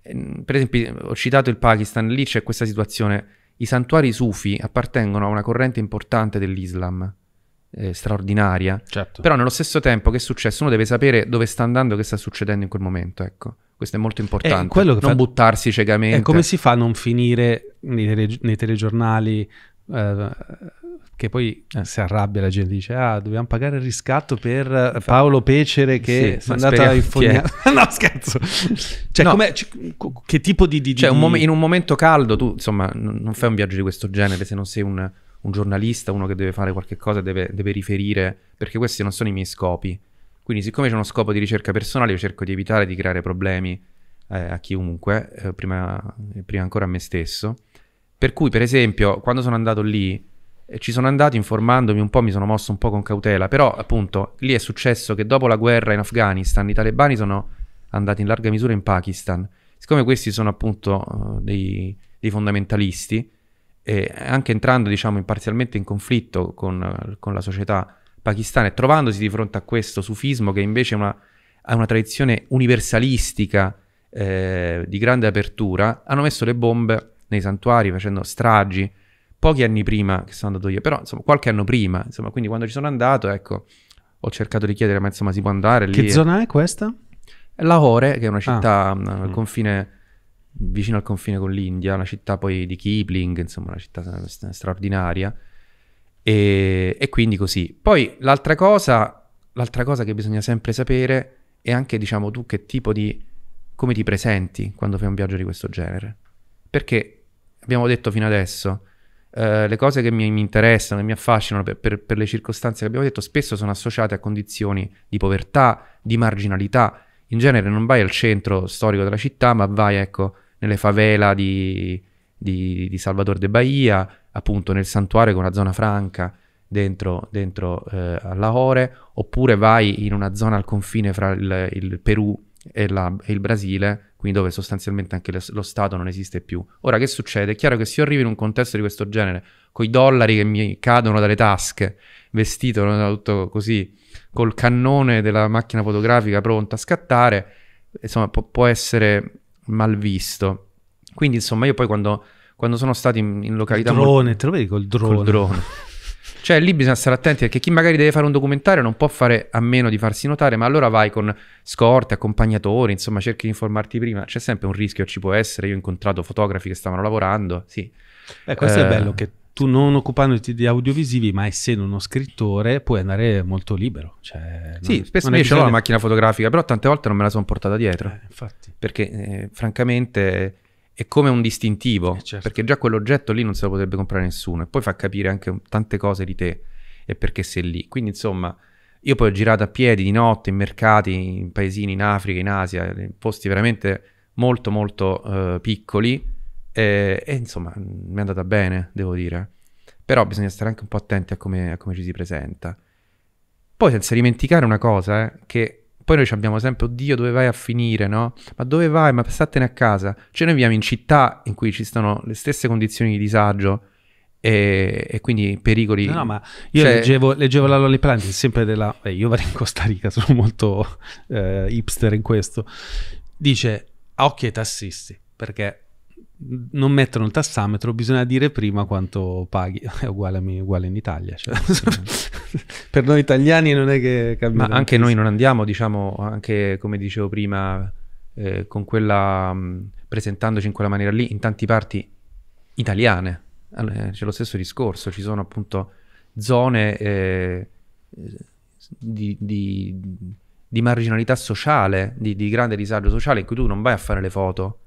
ehm, per esempio ho citato il Pakistan, lì c'è questa situazione i santuari sufi appartengono a una corrente importante dell'Islam, eh, straordinaria, certo. però nello stesso tempo che è successo? Uno deve sapere dove sta andando che sta succedendo in quel momento, ecco. Questo è molto eh, importante, non fa... buttarsi ciecamente. Eh, e come si fa a non finire nei, tele... nei telegiornali eh, che poi eh. si arrabbia la gente dice ah dobbiamo pagare il riscatto per eh, Paolo Pecere che sì, è andato a infognare no scherzo cioè no. che tipo di, di cioè un mom- in un momento caldo tu insomma n- non fai un viaggio di questo genere se non sei un, un giornalista uno che deve fare qualche cosa deve, deve riferire perché questi non sono i miei scopi quindi siccome c'è uno scopo di ricerca personale io cerco di evitare di creare problemi eh, a chiunque eh, prima, prima ancora a me stesso per cui, per esempio, quando sono andato lì, eh, ci sono andato informandomi un po', mi sono mosso un po' con cautela, però appunto lì è successo che dopo la guerra in Afghanistan i talebani sono andati in larga misura in Pakistan. Siccome questi sono appunto eh, dei, dei, fondamentalisti, eh, anche entrando diciamo imparzialmente in conflitto con, eh, con la società pakistana e trovandosi di fronte a questo sufismo che invece è una, ha una tradizione universalistica eh, di grande apertura, hanno messo le bombe nei santuari facendo stragi, pochi anni prima che sono andato io, però insomma qualche anno prima, insomma, quindi quando ci sono andato, ecco, ho cercato di chiedere, ma insomma si può andare lì. Che zona è questa? Lahore, che è una ah, città ah. al confine, vicino al confine con l'India, una città poi di Kipling, insomma una città straordinaria. E, e quindi così. Poi l'altra cosa, l'altra cosa che bisogna sempre sapere è anche, diciamo, tu che tipo di... come ti presenti quando fai un viaggio di questo genere. Perché abbiamo detto fino adesso, eh, le cose che mi, mi, interessano, e mi affascinano per, per, per le circostanze che abbiamo detto, spesso sono associate a condizioni di povertà, di marginalità. In genere non vai al centro storico della città, ma vai, ecco, nelle favela di, di, di Salvador de Bahia, appunto nel santuario che è una zona franca dentro, dentro eh, Lahore, oppure vai in una zona al confine fra il, il Perù e, la, e, il Brasile, quindi dove sostanzialmente anche lo, lo Stato non esiste più. Ora che succede? È chiaro che se io arrivo in un contesto di questo genere, con i dollari che mi cadono dalle tasche, vestito tutto così, col cannone della macchina fotografica pronto a scattare, insomma può, può essere mal visto. Quindi insomma io poi quando, quando sono stato in, in località... Il drone, mo- te lo vedi col drone? Col drone. Cioè lì bisogna stare attenti perché chi magari deve fare un documentario non può fare a meno di farsi notare, ma allora vai con scorte, accompagnatori, insomma cerchi di informarti prima. C'è sempre un rischio, ci può essere. Io ho incontrato fotografi che stavano lavorando, sì. Beh, questo eh, è bello che tu non occupandoti di audiovisivi, ma essendo uno scrittore, puoi andare molto libero. Cioè, sì, non, spesso non io ce l'ho la macchina fotografica, però tante volte non me la sono portata dietro. Eh, infatti. Perché eh, francamente è come un distintivo, eh certo. perché già quell'oggetto lì non se lo potrebbe comprare nessuno e poi fa capire anche tante cose di te e perché sei lì. Quindi insomma, io poi ho girato a piedi di notte in mercati, in paesini in Africa, in Asia, in posti veramente molto molto eh, piccoli e, e, insomma mi è andata bene, devo dire. Però bisogna stare anche un po' attenti a come, a come ci si presenta. Poi senza dimenticare una cosa, eh, che poi noi abbiamo sempre, oddio, dove vai a finire, no? Ma dove vai? Ma statene a casa. Cioè noi viviamo in città in cui ci sono le stesse condizioni di disagio e, e quindi pericoli. No, no ma io cioè... leggevo, leggevo la Lolly Planet, sempre della... Beh, io vado in Costa Rica, sono molto eh, hipster in questo. Dice, occhi ai tassisti, perché non mettono il tassametro, bisogna dire prima quanto paghi. È uguale, uguale in Italia. Cioè. Mm. per noi italiani non è che cambia. Ma anche noi non andiamo, diciamo, anche come dicevo prima, eh, con quella, mh, mm, presentandoci in quella maniera lì, in tanti parti italiane. Eh, c'è lo stesso discorso, ci sono appunto zone eh, di, di, di, marginalità sociale, di, di grande disagio sociale in cui tu non vai a fare le foto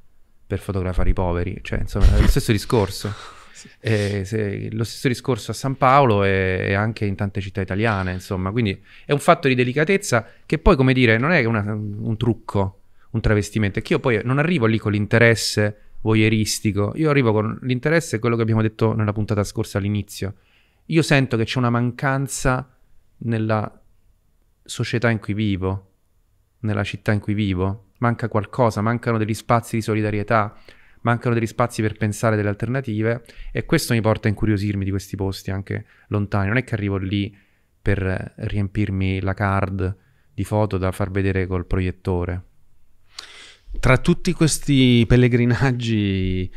per fotografare i poveri, cioè insomma è lo stesso discorso. sì. se, lo stesso discorso a San Paolo e, e, anche in tante città italiane, insomma, quindi è un fatto di delicatezza che poi, come dire, non è una, un trucco, un travestimento, è che io poi non arrivo lì con l'interesse voyeuristico, io arrivo con l'interesse, quello che abbiamo detto nella puntata scorsa all'inizio, io sento che c'è una mancanza nella società in cui vivo, nella città in cui vivo, manca qualcosa, mancano degli spazi di solidarietà, mancano degli spazi per pensare delle alternative e questo mi porta a incuriosirmi di questi posti anche lontani. Non è che arrivo lì per riempirmi la card di foto da far vedere col proiettore. Tra tutti questi pellegrinaggi,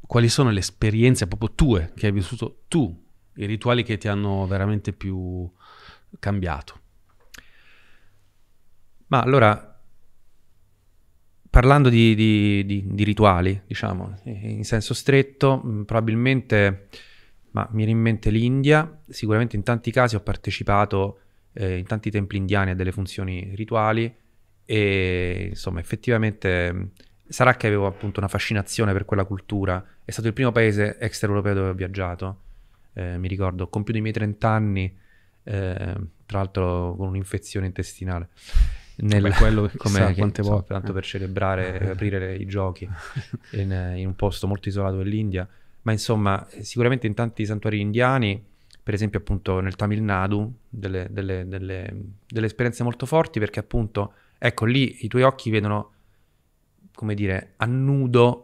quali sono le esperienze proprio tue che hai vissuto tu, i rituali che ti hanno veramente più cambiato? Ma allora, parlando di, di, di, di, rituali, diciamo, in senso stretto, mm, probabilmente, ma mi viene in mente l'India, sicuramente in tanti casi ho partecipato eh, in tanti templi indiani a delle funzioni rituali e insomma effettivamente mm, sarà che avevo appunto una fascinazione per quella cultura, è stato il primo paese extraeuropeo dove ho viaggiato, eh, mi ricordo, ho compiuto i miei 30 anni, eh, tra l'altro con un'infezione intestinale nel, Beh, quello come quante volte tanto per celebrare e aprire le, i giochi in, in, un posto molto isolato dell'India ma insomma sicuramente in tanti santuari indiani per esempio appunto nel Tamil Nadu delle, delle, delle, delle esperienze molto forti perché appunto ecco lì i tuoi occhi vedono come dire a nudo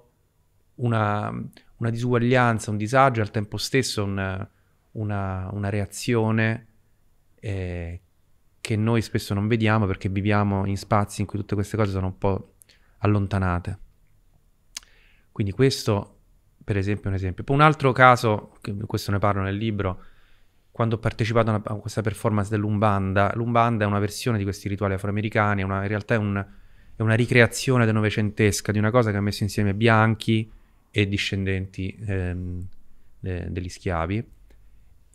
una, una disuguaglianza un disagio e al tempo stesso un, una, una reazione eh, che noi spesso non vediamo perché viviamo in spazi in cui tutte queste cose sono un po' allontanate. Quindi questo, per esempio, è un esempio. Poi un altro caso, questo ne parlo nel libro, quando ho partecipato a, una, a questa performance dell'Umbanda, l'Umbanda è una versione di questi rituali afroamericani, una, in realtà è, un, è una ricreazione del novecentesca di una cosa che ha messo insieme bianchi e discendenti ehm, de, degli schiavi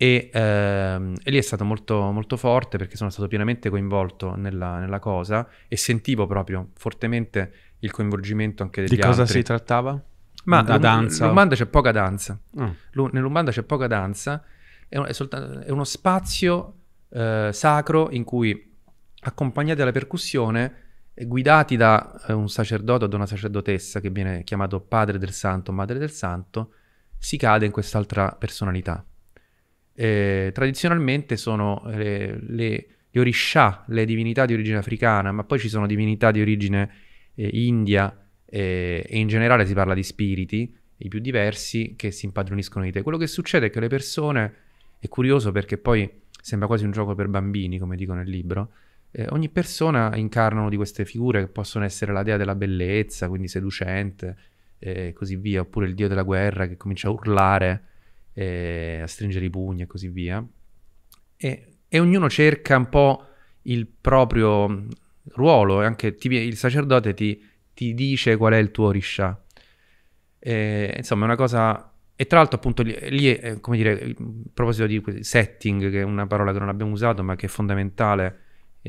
e, ehm, e, lì è stato molto, molto, forte perché sono stato pienamente coinvolto nella, nella, cosa e sentivo proprio fortemente il coinvolgimento anche degli altri. Di cosa altri. si trattava? Ma la danza? L'Umbanda c'è poca danza. Mm. Ah. L- Nell'Umbanda c'è poca danza, è, un, è, soltanto, è uno spazio eh, sacro in cui accompagnati alla percussione eh, guidati da eh, un sacerdote o da una sacerdotessa che viene chiamato padre del santo, madre del santo, si cade in quest'altra personalità eh, tradizionalmente sono eh, le, le, le orishà, le divinità di origine africana, ma poi ci sono divinità di origine eh, india eh, e in generale si parla di spiriti, i più diversi, che si impadroniscono di te. Quello che succede è che le persone, è curioso perché poi sembra quasi un gioco per bambini, come dico nel libro, eh, ogni persona incarna una di queste figure che possono essere la dea della bellezza, quindi seducente, e eh, così via, oppure il dio della guerra che comincia a urlare eh, a stringere i pugni e così via. E, e, ognuno cerca un po' il proprio ruolo, anche ti, il sacerdote ti, ti, dice qual è il tuo riscià. insomma, è una cosa... E tra l'altro appunto lì, è come dire, a proposito di setting, che è una parola che non abbiamo usato ma che è fondamentale,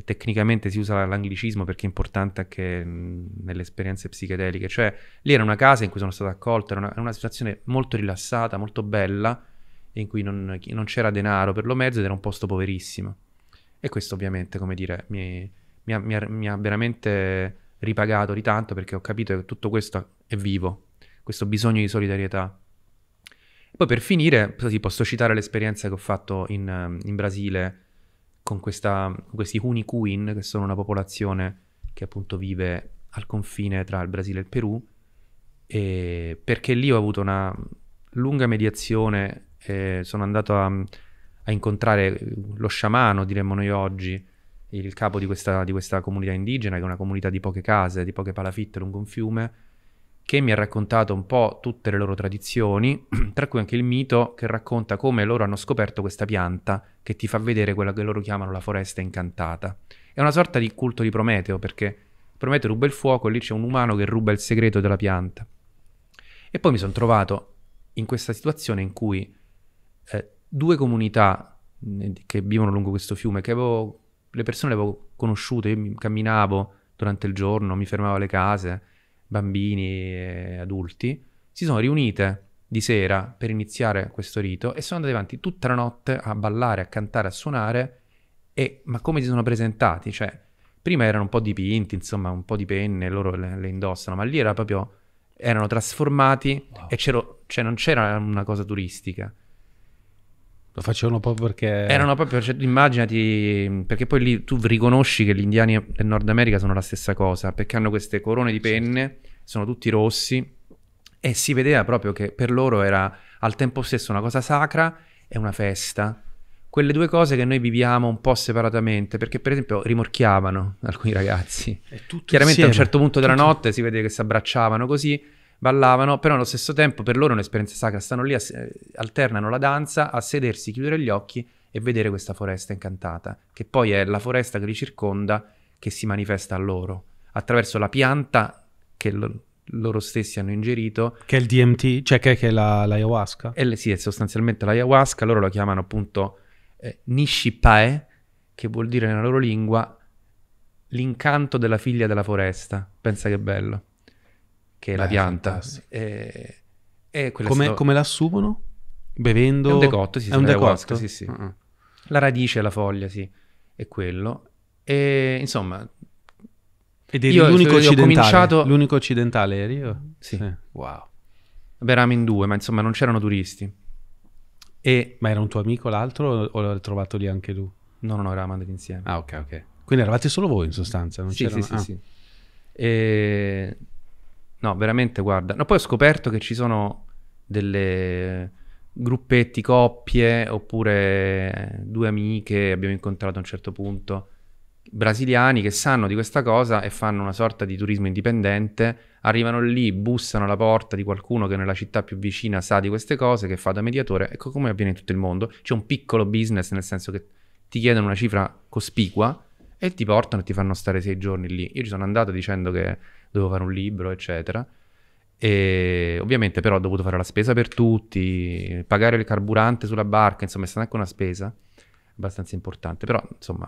e tecnicamente si usa l'anglicismo perché è importante anche nelle esperienze psichedeliche, cioè lì era una casa in cui sono stato accolto, era una, era una situazione molto rilassata, molto bella, in cui non, non, c'era denaro per lo mezzo ed era un posto poverissimo. E questo ovviamente, come dire, mi, mi, ha, mi, ha, mi ha veramente ripagato di tanto perché ho capito che tutto questo è vivo, questo bisogno di solidarietà. Poi per finire, così posso citare l'esperienza che ho fatto in, in Brasile con questa, questi Hunicuin, che sono una popolazione che appunto vive al confine tra il Brasile e il Perù, e perché lì ho avuto una lunga mediazione, eh, sono andato a, a, incontrare lo sciamano, diremmo noi oggi, il capo di questa, di questa comunità indigena, che è una comunità di poche case, di poche palafitte lungo un fiume, che mi ha raccontato un po' tutte le loro tradizioni, tra cui anche il mito che racconta come loro hanno scoperto questa pianta che ti fa vedere quella che loro chiamano la foresta incantata. È una sorta di culto di Prometeo, perché Prometeo ruba il fuoco e lì c'è un umano che ruba il segreto della pianta. E poi mi sono trovato in questa situazione in cui eh, due comunità che vivono lungo questo fiume, che avevo, le persone le avevo conosciute, io camminavo durante il giorno, mi fermavo alle case, bambini e adulti, si sono riunite di sera per iniziare questo rito e sono andate avanti tutta la notte a ballare, a cantare, a suonare. E, ma come si sono presentati? Cioè, prima erano un po' dipinti, insomma, un po' di penne, loro le, le indossano, ma lì era proprio, erano trasformati wow. e cioè non c'era una cosa turistica. Lo facevano proprio perché... Erano proprio, cioè, immaginati, perché poi lì tu riconosci che gli indiani del Nord America sono la stessa cosa, perché hanno queste corone di penne, sono tutti rossi, e si vedeva proprio che per loro era al tempo stesso una cosa sacra e una festa. Quelle due cose che noi viviamo un po' separatamente, perché per esempio rimorchiavano alcuni ragazzi. Chiaramente insieme, a un certo punto tutto... della notte si vede che si abbracciavano così, ballavano, però allo stesso tempo per loro è un'esperienza sacra, stanno lì, a, eh, alternano la danza a sedersi, chiudere gli occhi e vedere questa foresta incantata, che poi è la foresta che li circonda che si manifesta a loro, attraverso la pianta che lo, loro stessi hanno ingerito. Che è il DMT, cioè che, è la, l'ayahuasca? E sì, è sostanzialmente l'ayahuasca, loro la chiamano appunto eh, Nishipae, che vuol dire nella loro lingua l'incanto della figlia della foresta. Pensa che bello che è Beh, eh, eh, la pianta. E, e come, stato... come, l'assumono? Bevendo? È un decotto, sì, è un decotto. Sì, sì. Uh-uh. La radice, la foglia, sì, è quello. E insomma... Ed eri io, l'unico, occidentale. Cominciato... l'unico occidentale eri io? Sì. sì. Wow. Vabbè, eravamo in due, ma insomma non c'erano turisti. E... Ma era un tuo amico l'altro o l'hai trovato lì anche tu? No, no, no, eravamo andati insieme. Ah, ok, ok. Quindi eravate solo voi in sostanza, non sì, c'erano... Sì, sì, ah. sì. E No, veramente, guarda. No, poi ho scoperto che ci sono delle gruppetti, coppie, oppure due amiche, abbiamo incontrato a un certo punto, brasiliani che sanno di questa cosa e fanno una sorta di turismo indipendente, arrivano lì, bussano alla porta di qualcuno che nella città più vicina sa di queste cose, che fa da mediatore, ecco come avviene in tutto il mondo. C'è un piccolo business nel senso che ti chiedono una cifra cospicua e ti portano e ti fanno stare sei giorni lì. Io ci sono andato dicendo che dovevo fare un libro, eccetera. E ovviamente però ho dovuto fare la spesa per tutti, pagare il carburante sulla barca, insomma è stata anche una spesa abbastanza importante, però insomma,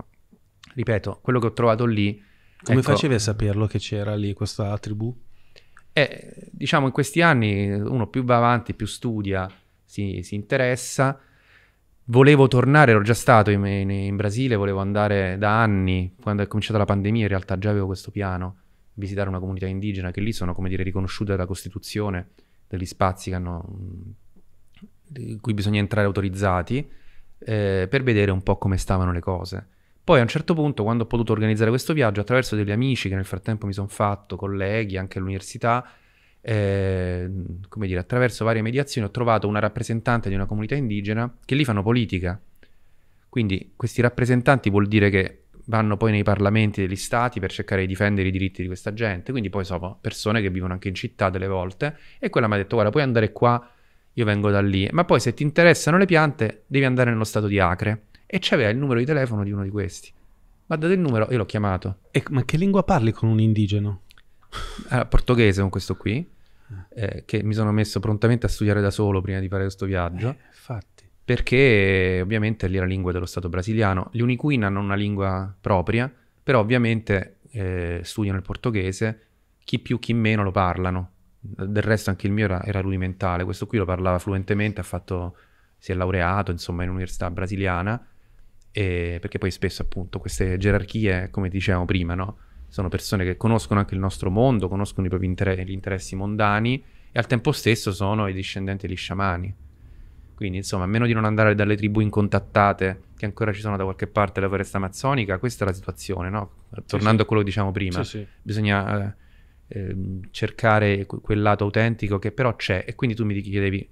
ripeto, quello che ho trovato lì... Come ecco, facevi a saperlo che c'era lì questa tribù? Eh, diciamo in questi anni uno più va avanti, più studia, si, si interessa. Volevo tornare, ero già stato in, in, in Brasile, volevo andare da anni, quando è cominciata la pandemia in realtà già avevo questo piano visitare una comunità indigena, che lì sono, come dire, riconosciute dalla Costituzione degli spazi che hanno, in cui bisogna entrare autorizzati, eh, per vedere un po' come stavano le cose. Poi a un certo punto, quando ho potuto organizzare questo viaggio, attraverso degli amici che nel frattempo mi sono fatto, colleghi, anche all'università, eh, come dire, attraverso varie mediazioni ho trovato una rappresentante di una comunità indigena che lì fanno politica. Quindi questi rappresentanti vuol dire che vanno poi nei parlamenti degli stati per cercare di difendere i diritti di questa gente, quindi poi sono persone che vivono anche in città delle volte e quella mi ha detto guarda puoi andare qua, io vengo da lì, ma poi se ti interessano le piante devi andare nello stato di Acre e c'aveva il numero di telefono di uno di questi. Ma dato il numero, io l'ho chiamato. E, ma che lingua parli con un indigeno? Allora, ah, portoghese con questo qui, eh, che mi sono messo prontamente a studiare da solo prima di fare questo viaggio. Eh, infatti perché ovviamente lì la lingua è dello Stato brasiliano. Gli Unicuin hanno una lingua propria, però ovviamente eh, studiano il portoghese, chi più chi meno lo parlano. Del resto anche il mio era, era rudimentale, questo qui lo parlava fluentemente, fatto, si è laureato insomma in un'università brasiliana, e, perché poi spesso appunto queste gerarchie, come dicevamo prima, no? sono persone che conoscono anche il nostro mondo, conoscono i propri inter- gli interessi mondani e al tempo stesso sono i discendenti degli sciamani quindi, insomma, a meno di non andare dalle tribù incontattate che ancora ci sono da qualche parte della foresta amazzonica, questa è la situazione, no? Tornando sì, a quello che diciamo prima, sì, sì. bisogna eh, ehm, cercare quel lato autentico che però c'è. E quindi tu mi chiedevi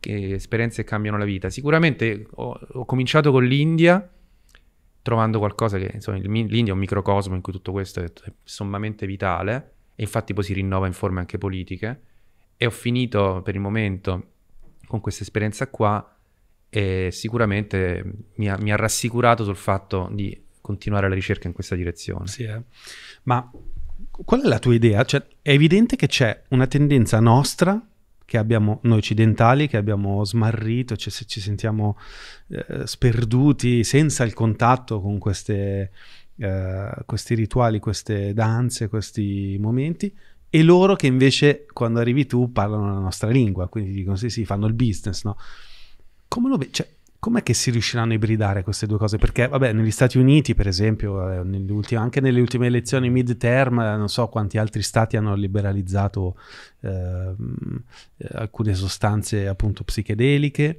che esperienze cambiano la vita. Sicuramente ho, ho cominciato con l'India, trovando qualcosa che, insomma, l'India è un microcosmo in cui tutto questo è, è sommamente vitale, e infatti poi si rinnova in forme anche politiche. E ho finito per il momento con questa esperienza qua e sicuramente mi ha, mi ha, rassicurato sul fatto di continuare la ricerca in questa direzione. Sì, eh. ma qual è la tua idea? Cioè, è evidente che c'è una tendenza nostra che abbiamo noi occidentali, che abbiamo smarrito, cioè se ci sentiamo eh, sperduti senza il contatto con queste, eh, questi rituali, queste danze, questi momenti, e loro che invece quando arrivi tu parlano la nostra lingua, quindi dicono sì sì, fanno il business, no? Come lo vedi? Cioè, com'è che si riusciranno a ibridare queste due cose? Perché, vabbè, negli Stati Uniti, per esempio, eh, anche nelle ultime elezioni mid-term, eh, non so quanti altri stati hanno liberalizzato ehm, eh, alcune sostanze appunto psichedeliche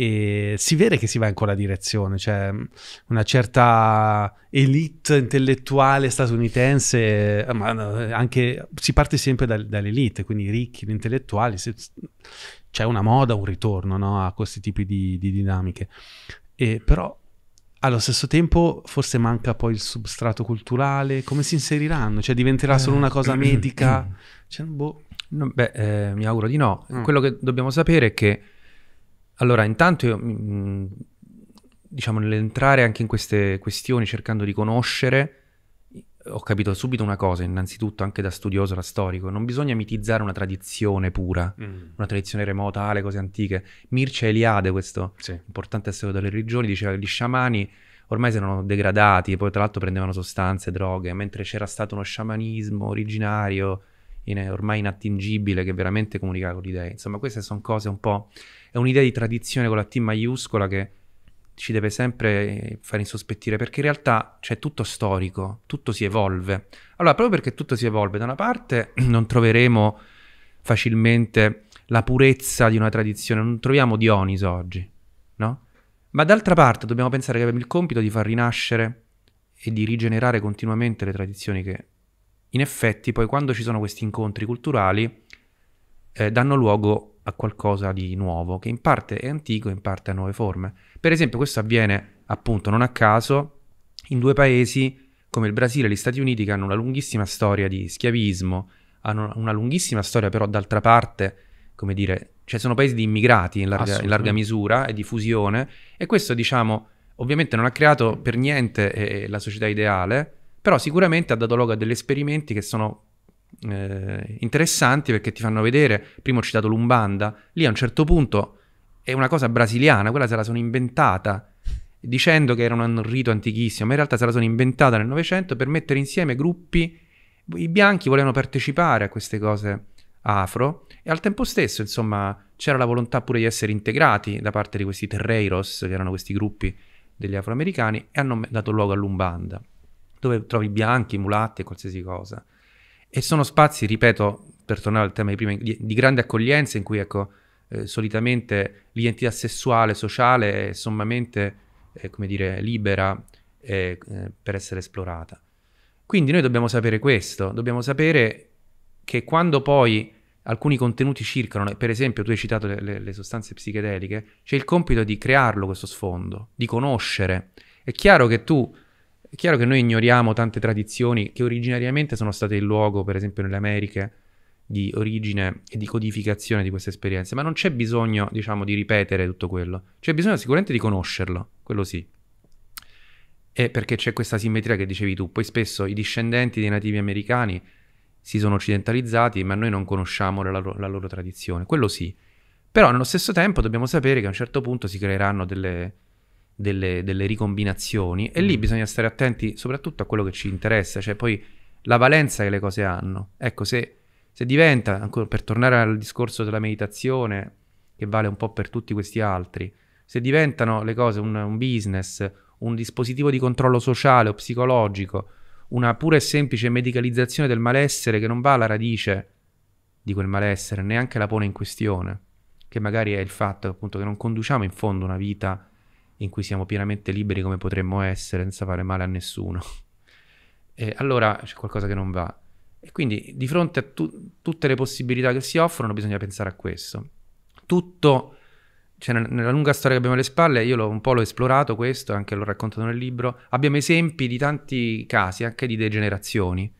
e si vede che si va in quella direzione, cioè una certa elite intellettuale statunitense, ma eh, anche si parte sempre da, dall'elite, quindi i ricchi, gli intellettuali, se, c'è una moda, un ritorno no, a questi tipi di, di dinamiche. E, però allo stesso tempo forse manca poi il substrato culturale, come si inseriranno? Cioè diventerà solo una cosa medica? Eh, cioè, boh. no, beh, eh, mi auguro di no. Mm. Quello che dobbiamo sapere è che allora, intanto io, mm, mm, diciamo, nell'entrare anche in queste questioni, cercando di conoscere, ho capito subito una cosa, innanzitutto anche da studioso, da storico, non bisogna mitizzare una tradizione pura, mm. una tradizione remota, le cose antiche. Mircea Eliade, questo sì. importante storico delle religioni, diceva che gli sciamani ormai si erano degradati, poi tra l'altro prendevano sostanze, droghe, mentre c'era stato uno sciamanismo originario in, eh, ormai inattingibile che veramente comunica con i dei. Insomma, queste sono cose un po'... è un'idea di tradizione con la T maiuscola che ci deve sempre eh, far insospettire perché in realtà c'è cioè, tutto storico, tutto si evolve. Allora, proprio perché tutto si evolve, da una parte non troveremo facilmente la purezza di una tradizione, non troviamo Dioniso oggi, no? Ma d'altra parte dobbiamo pensare che abbiamo il compito di far rinascere e di rigenerare continuamente le tradizioni che in effetti poi quando ci sono questi incontri culturali eh, danno luogo a qualcosa di nuovo, che in parte è antico, in parte ha nuove forme. Per esempio questo avviene appunto non a caso in due paesi come il Brasile e gli Stati Uniti che hanno una lunghissima storia di schiavismo, hanno una lunghissima storia però d'altra parte, come dire, cioè sono paesi di immigrati in larga, in larga misura e di fusione e questo diciamo ovviamente non ha creato per niente eh, la società ideale, però sicuramente ha dato luogo a degli esperimenti che sono eh, interessanti perché ti fanno vedere, prima ho citato l'Umbanda, lì a un certo punto è una cosa brasiliana, quella se la sono inventata dicendo che era un rito antichissimo, ma in realtà se la sono inventata nel Novecento per mettere insieme gruppi, i bianchi volevano partecipare a queste cose afro e al tempo stesso insomma c'era la volontà pure di essere integrati da parte di questi terreiros che erano questi gruppi degli afroamericani e hanno dato luogo all'Umbanda dove trovi bianchi, mulatti e qualsiasi cosa. E sono spazi, ripeto, per tornare al tema di prima, di, di grande accoglienza in cui ecco, eh, solitamente l'identità sessuale, sociale è sommamente, eh, come dire, libera eh, per essere esplorata. Quindi noi dobbiamo sapere questo, dobbiamo sapere che quando poi alcuni contenuti circolano, per esempio tu hai citato le, le, le, sostanze psichedeliche, c'è il compito di crearlo questo sfondo, di conoscere. È chiaro che tu è chiaro che noi ignoriamo tante tradizioni che originariamente sono state il luogo, per esempio nelle Americhe, di origine e di codificazione di queste esperienze, ma non c'è bisogno, diciamo, di ripetere tutto quello. C'è bisogno sicuramente di conoscerlo, quello sì. E perché c'è questa simmetria che dicevi tu, poi spesso i discendenti dei nativi americani si sono occidentalizzati, ma noi non conosciamo la loro, la loro tradizione, quello sì. Però allo stesso tempo dobbiamo sapere che a un certo punto si creeranno delle, delle, delle ricombinazioni e lì mm. bisogna stare attenti soprattutto a quello che ci interessa, cioè poi la valenza che le cose hanno. Ecco, se, se diventa, ancora per tornare al discorso della meditazione, che vale un po' per tutti questi altri, se diventano le cose un, un business, un dispositivo di controllo sociale o psicologico, una pura e semplice medicalizzazione del malessere che non va alla radice di quel malessere, neanche la pone in questione, che magari è il fatto appunto che non conduciamo in fondo una vita in cui siamo pienamente liberi come potremmo essere senza fare male a nessuno. E allora c'è qualcosa che non va. E quindi di fronte a tu- tutte le possibilità che si offrono bisogna pensare a questo. Tutto, cioè nella lunga storia che abbiamo alle spalle, io l'ho, un po' l'ho esplorato questo, anche l'ho raccontato nel libro, abbiamo esempi di tanti casi, anche di degenerazioni,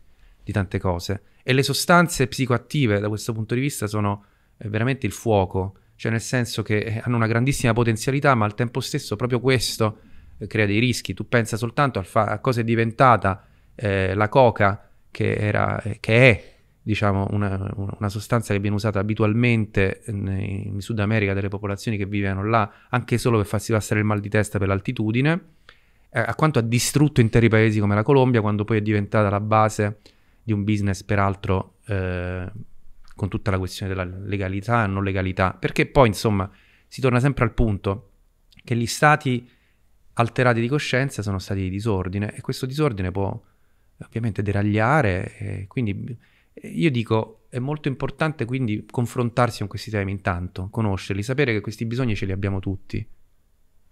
di tante cose. E le sostanze psicoattive da questo punto di vista sono eh, veramente il fuoco cioè nel senso che eh, hanno una grandissima potenzialità, ma al tempo stesso proprio questo eh, crea dei rischi. Tu pensa soltanto a, cosa è diventata eh, la coca, che, era, eh, che è diciamo, una, una, sostanza che viene usata abitualmente in, in Sud America dalle popolazioni che vivono là, anche solo per farsi passare il mal di testa per l'altitudine, eh, a quanto ha distrutto interi paesi come la Colombia, quando poi è diventata la base di un business peraltro eh, con tutta la questione della legalità e non legalità, perché poi insomma si torna sempre al punto che gli stati alterati di coscienza sono stati di disordine e questo disordine può ovviamente deragliare, quindi eh, io dico è molto importante quindi confrontarsi con questi temi intanto, conoscerli, sapere che questi bisogni ce li abbiamo tutti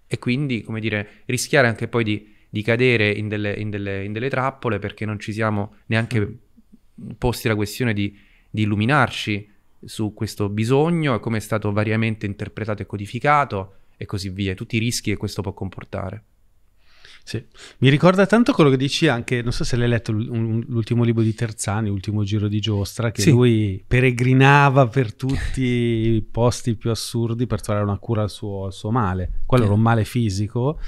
e quindi come dire rischiare anche poi di, di cadere in delle, in, delle, in delle trappole perché non ci siamo neanche mm. posti la questione di di illuminarci su questo bisogno e come è stato variamente interpretato e codificato e così via, tutti i rischi che questo può comportare. Sì. Mi ricorda tanto quello che dici anche, non so se l'hai letto l'ultimo libro di Terzani, l'ultimo giro di giostra, che sì. lui peregrinava per tutti i posti più assurdi per trovare una cura al suo, al suo male. Quello eh. era un male fisico,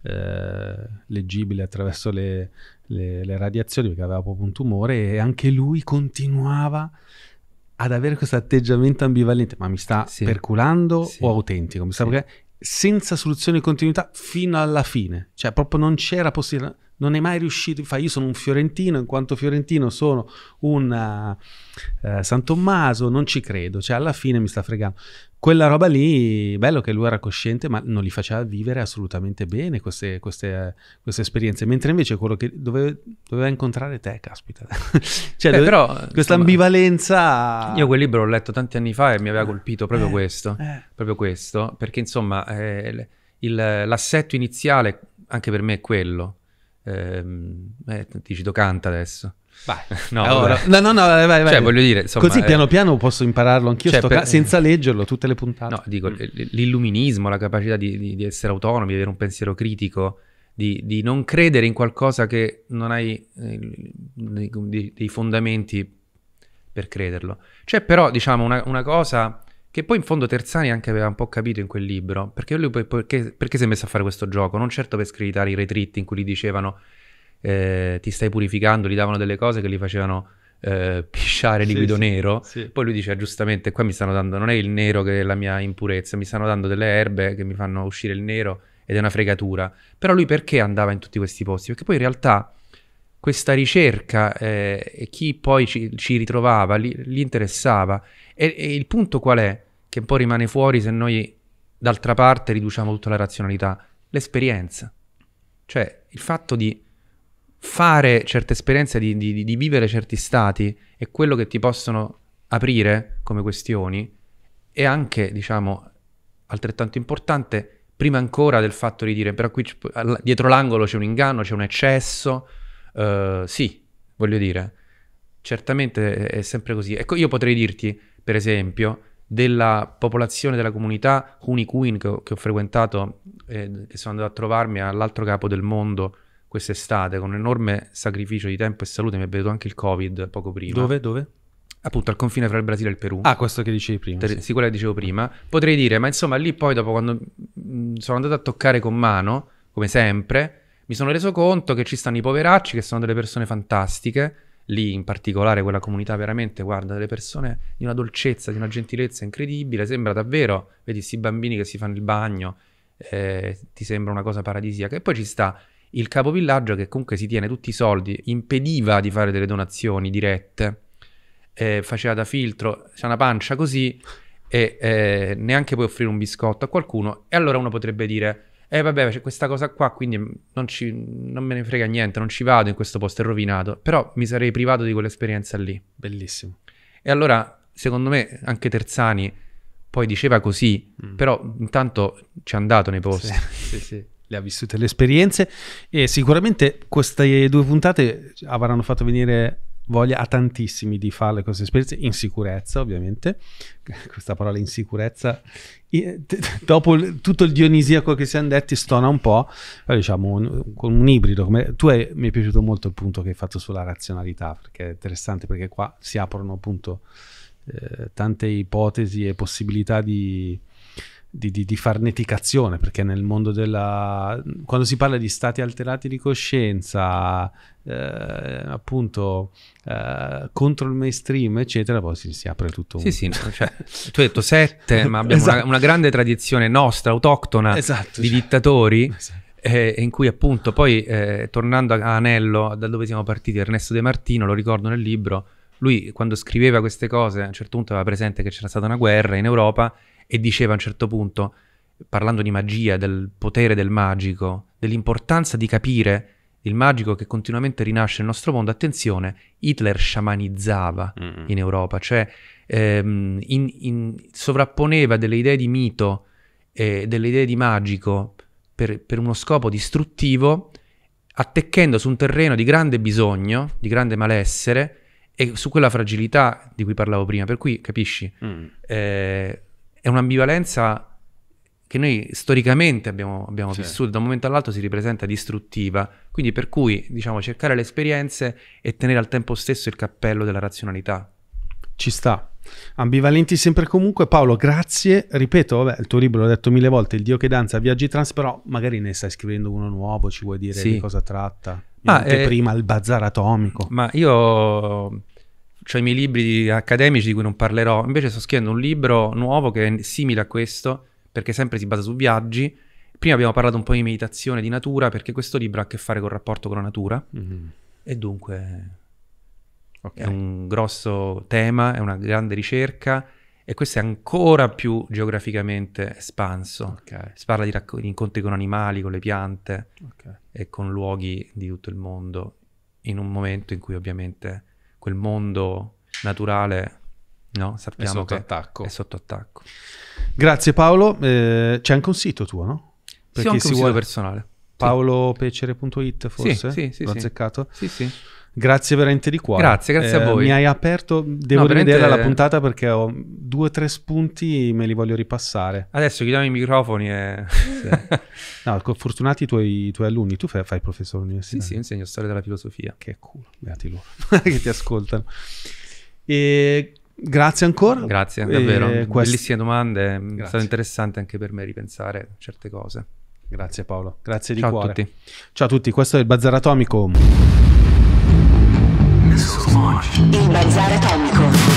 eh, leggibile attraverso le, le, le radiazioni perché aveva proprio un tumore e anche lui continuava ad avere questo atteggiamento ambivalente, ma mi sta sì. perculando sì. o autentico? Mi sta sì. senza soluzione di continuità fino alla fine, cioè proprio non c'era possibilità, non è mai riuscito, infatti io sono un fiorentino, in quanto fiorentino sono un uh, San Tommaso, non ci credo, cioè alla fine mi sta fregando quella roba lì, bello che lui era cosciente, ma non li faceva vivere assolutamente bene queste, queste, queste esperienze. Mentre invece quello che dove, doveva incontrare te, caspita. cioè, Beh, dove, però, questa ambivalenza... Io quel libro l'ho letto tanti anni fa e mi aveva colpito proprio eh, questo. Eh. Proprio questo, perché insomma eh, il, l'assetto iniziale anche per me è quello. Ehm, eh, eh, dici, canta adesso. Vai, no, allora, no, no, no, vai, vai. Cioè, voglio dire, insomma, così eh, piano piano posso impararlo anch'io, cioè, per... senza leggerlo, tutte le puntate. No, dico, mm. l'illuminismo, la capacità di, di, di, essere autonomi, di avere un pensiero critico, di, di non credere in qualcosa che non hai eh, dei, dei, fondamenti per crederlo. C'è cioè, però, diciamo, una, una, cosa che poi in fondo Terzani anche aveva un po' capito in quel libro, perché lui poi, perché, perché si è messo a fare questo gioco? Non certo per screditare i retritti in cui gli dicevano eh, ti stai purificando, gli davano delle cose che li facevano eh, pisciare liquido sì, nero. Sì, sì. Poi lui dice giustamente, qua mi stanno dando, non è il nero che è la mia impurezza, mi stanno dando delle erbe che mi fanno uscire il nero ed è una fregatura. Però lui perché andava in tutti questi posti? Perché poi in realtà questa ricerca eh, e chi poi ci, ci ritrovava, li, li interessava. E, e, il punto qual è? Che poi rimane fuori se noi d'altra parte riduciamo tutta la razionalità, l'esperienza. Cioè il fatto di fare certe esperienze, di, di, di, vivere certi stati e quello che ti possono aprire come questioni è anche, diciamo, altrettanto importante, prima ancora del fatto di dire, però qui dietro l'angolo c'è un inganno, c'è un eccesso, uh, sì, voglio dire, certamente è sempre così. Ecco, io potrei dirti, per esempio, della popolazione della comunità Huni Queen che ho, che ho frequentato, eh, sono andato a trovarmi all'altro capo del mondo, quest'estate con un enorme sacrificio di tempo e salute, mi è venuto anche il Covid poco prima. Dove? Dove? appunto al confine fra il Brasile e il Perù. Ah, questo che dicevi prima. Ter- sì. sì, quello che dicevo prima. Potrei dire, ma insomma, lì poi dopo quando mm, sono andato a toccare con mano, come sempre, mi sono reso conto che ci stanno i poveracci, che sono delle persone fantastiche. Lì in particolare quella comunità veramente, guarda, delle persone di una dolcezza, di una gentilezza incredibile, sembra davvero, vedi questi bambini che si fanno il bagno, eh, ti sembra una cosa paradisiaca. E poi ci sta il capovillaggio che comunque si tiene tutti i soldi, impediva di fare delle donazioni dirette, eh, faceva da filtro, c'è una pancia così e eh, neanche puoi offrire un biscotto a qualcuno e allora uno potrebbe dire eh vabbè c'è questa cosa qua quindi non, ci, non me ne frega niente, non ci vado in questo posto è rovinato, però mi sarei privato di quell'esperienza lì. Bellissimo. E allora secondo me anche Terzani poi diceva così, mm. però intanto ci è andato nei posti. Sì, sì, sì. le ha vissute le esperienze e sicuramente queste due puntate avranno fatto venire voglia a tantissimi di fare queste esperienze in sicurezza, ovviamente. Questa parola in sicurezza, dopo il, tutto il dionisiaco che si è detti, stona un po', però diciamo con un ibrido. Come, tu hai, mi è piaciuto molto il punto che hai fatto sulla razionalità, perché è interessante, perché qua si aprono appunto eh, tante ipotesi e possibilità di di, di, di, farneticazione, perché nel mondo della... quando si parla di stati alterati di coscienza, eh, appunto, eh, contro il mainstream, eccetera, poi si, si apre tutto un... Sì, sì, no, cioè, tu hai detto sette, ma abbiamo esatto. una, una, grande tradizione nostra, autoctona, esatto, di cioè. dittatori... Esatto. Eh, in cui appunto poi eh, tornando a Anello da dove siamo partiti Ernesto De Martino lo ricordo nel libro lui quando scriveva queste cose a un certo punto aveva presente che c'era stata una guerra in Europa e diceva a un certo punto, parlando di magia, del potere del magico, dell'importanza di capire il magico che continuamente rinasce nel nostro mondo, attenzione, Hitler sciamanizzava mm-hmm. in Europa, cioè ehm, in, in, sovrapponeva delle idee di mito e delle idee di magico per, per uno scopo distruttivo, attecchendo su un terreno di grande bisogno, di grande malessere e su quella fragilità di cui parlavo prima. Per cui, capisci, mm. eh, è un'ambivalenza che noi storicamente abbiamo, abbiamo sì. vissuto, da un momento all'altro si ripresenta distruttiva, quindi per cui diciamo cercare le esperienze e tenere al tempo stesso il cappello della razionalità. Ci sta. Ambivalenti sempre comunque. Paolo, grazie. Ripeto, vabbè, il tuo libro l'ho detto mille volte, Il Dio che danza, Viaggi trans, però magari ne stai scrivendo uno nuovo, ci vuoi dire sì. di cosa tratta? Ma, ah, eh, prima il bazar atomico. Ma io ho i miei libri accademici di cui non parlerò, invece sto scrivendo un libro nuovo che è simile a questo, perché sempre si basa su viaggi. Prima abbiamo parlato un po' di meditazione, di natura, perché questo libro ha a che fare col rapporto con la natura. Mm-hmm. E dunque okay. è un grosso tema, è una grande ricerca e questo è ancora più geograficamente espanso. Okay. Si parla di, racco- di, incontri con animali, con le piante okay. e con luoghi di tutto il mondo in un momento in cui ovviamente quel mondo naturale no? sappiamo è sotto che attacco. è sotto attacco. Grazie Paolo, eh, c'è anche un sito tuo, no? Per sì, chi si vuole personale. paolopecere.it forse? Sì, sì, sì. L'ho sì. azzeccato? Sì, sì. Grazie veramente di cuore. Grazie, grazie eh, a voi. Mi hai aperto, devo no, rivedere veramente... la puntata perché ho due o tre spunti, me li voglio ripassare. Adesso chiudiamo i microfoni e... sì. No, fortunati i tuoi, tuoi, alunni, tu fai, fai professore all'università. Sì, sì, insegno storia della filosofia. Che culo, beati loro che ti ascoltano. E Grazie ancora. Grazie, davvero. quest... Bellissime domande. Mm, grazie. È stato interessante anche per me ripensare certe cose. Grazie Paolo. Grazie di Ciao cuore. Ciao a tutti. Ciao a tutti. Questo è il Bazar Atomico. Il Bazar Atomico.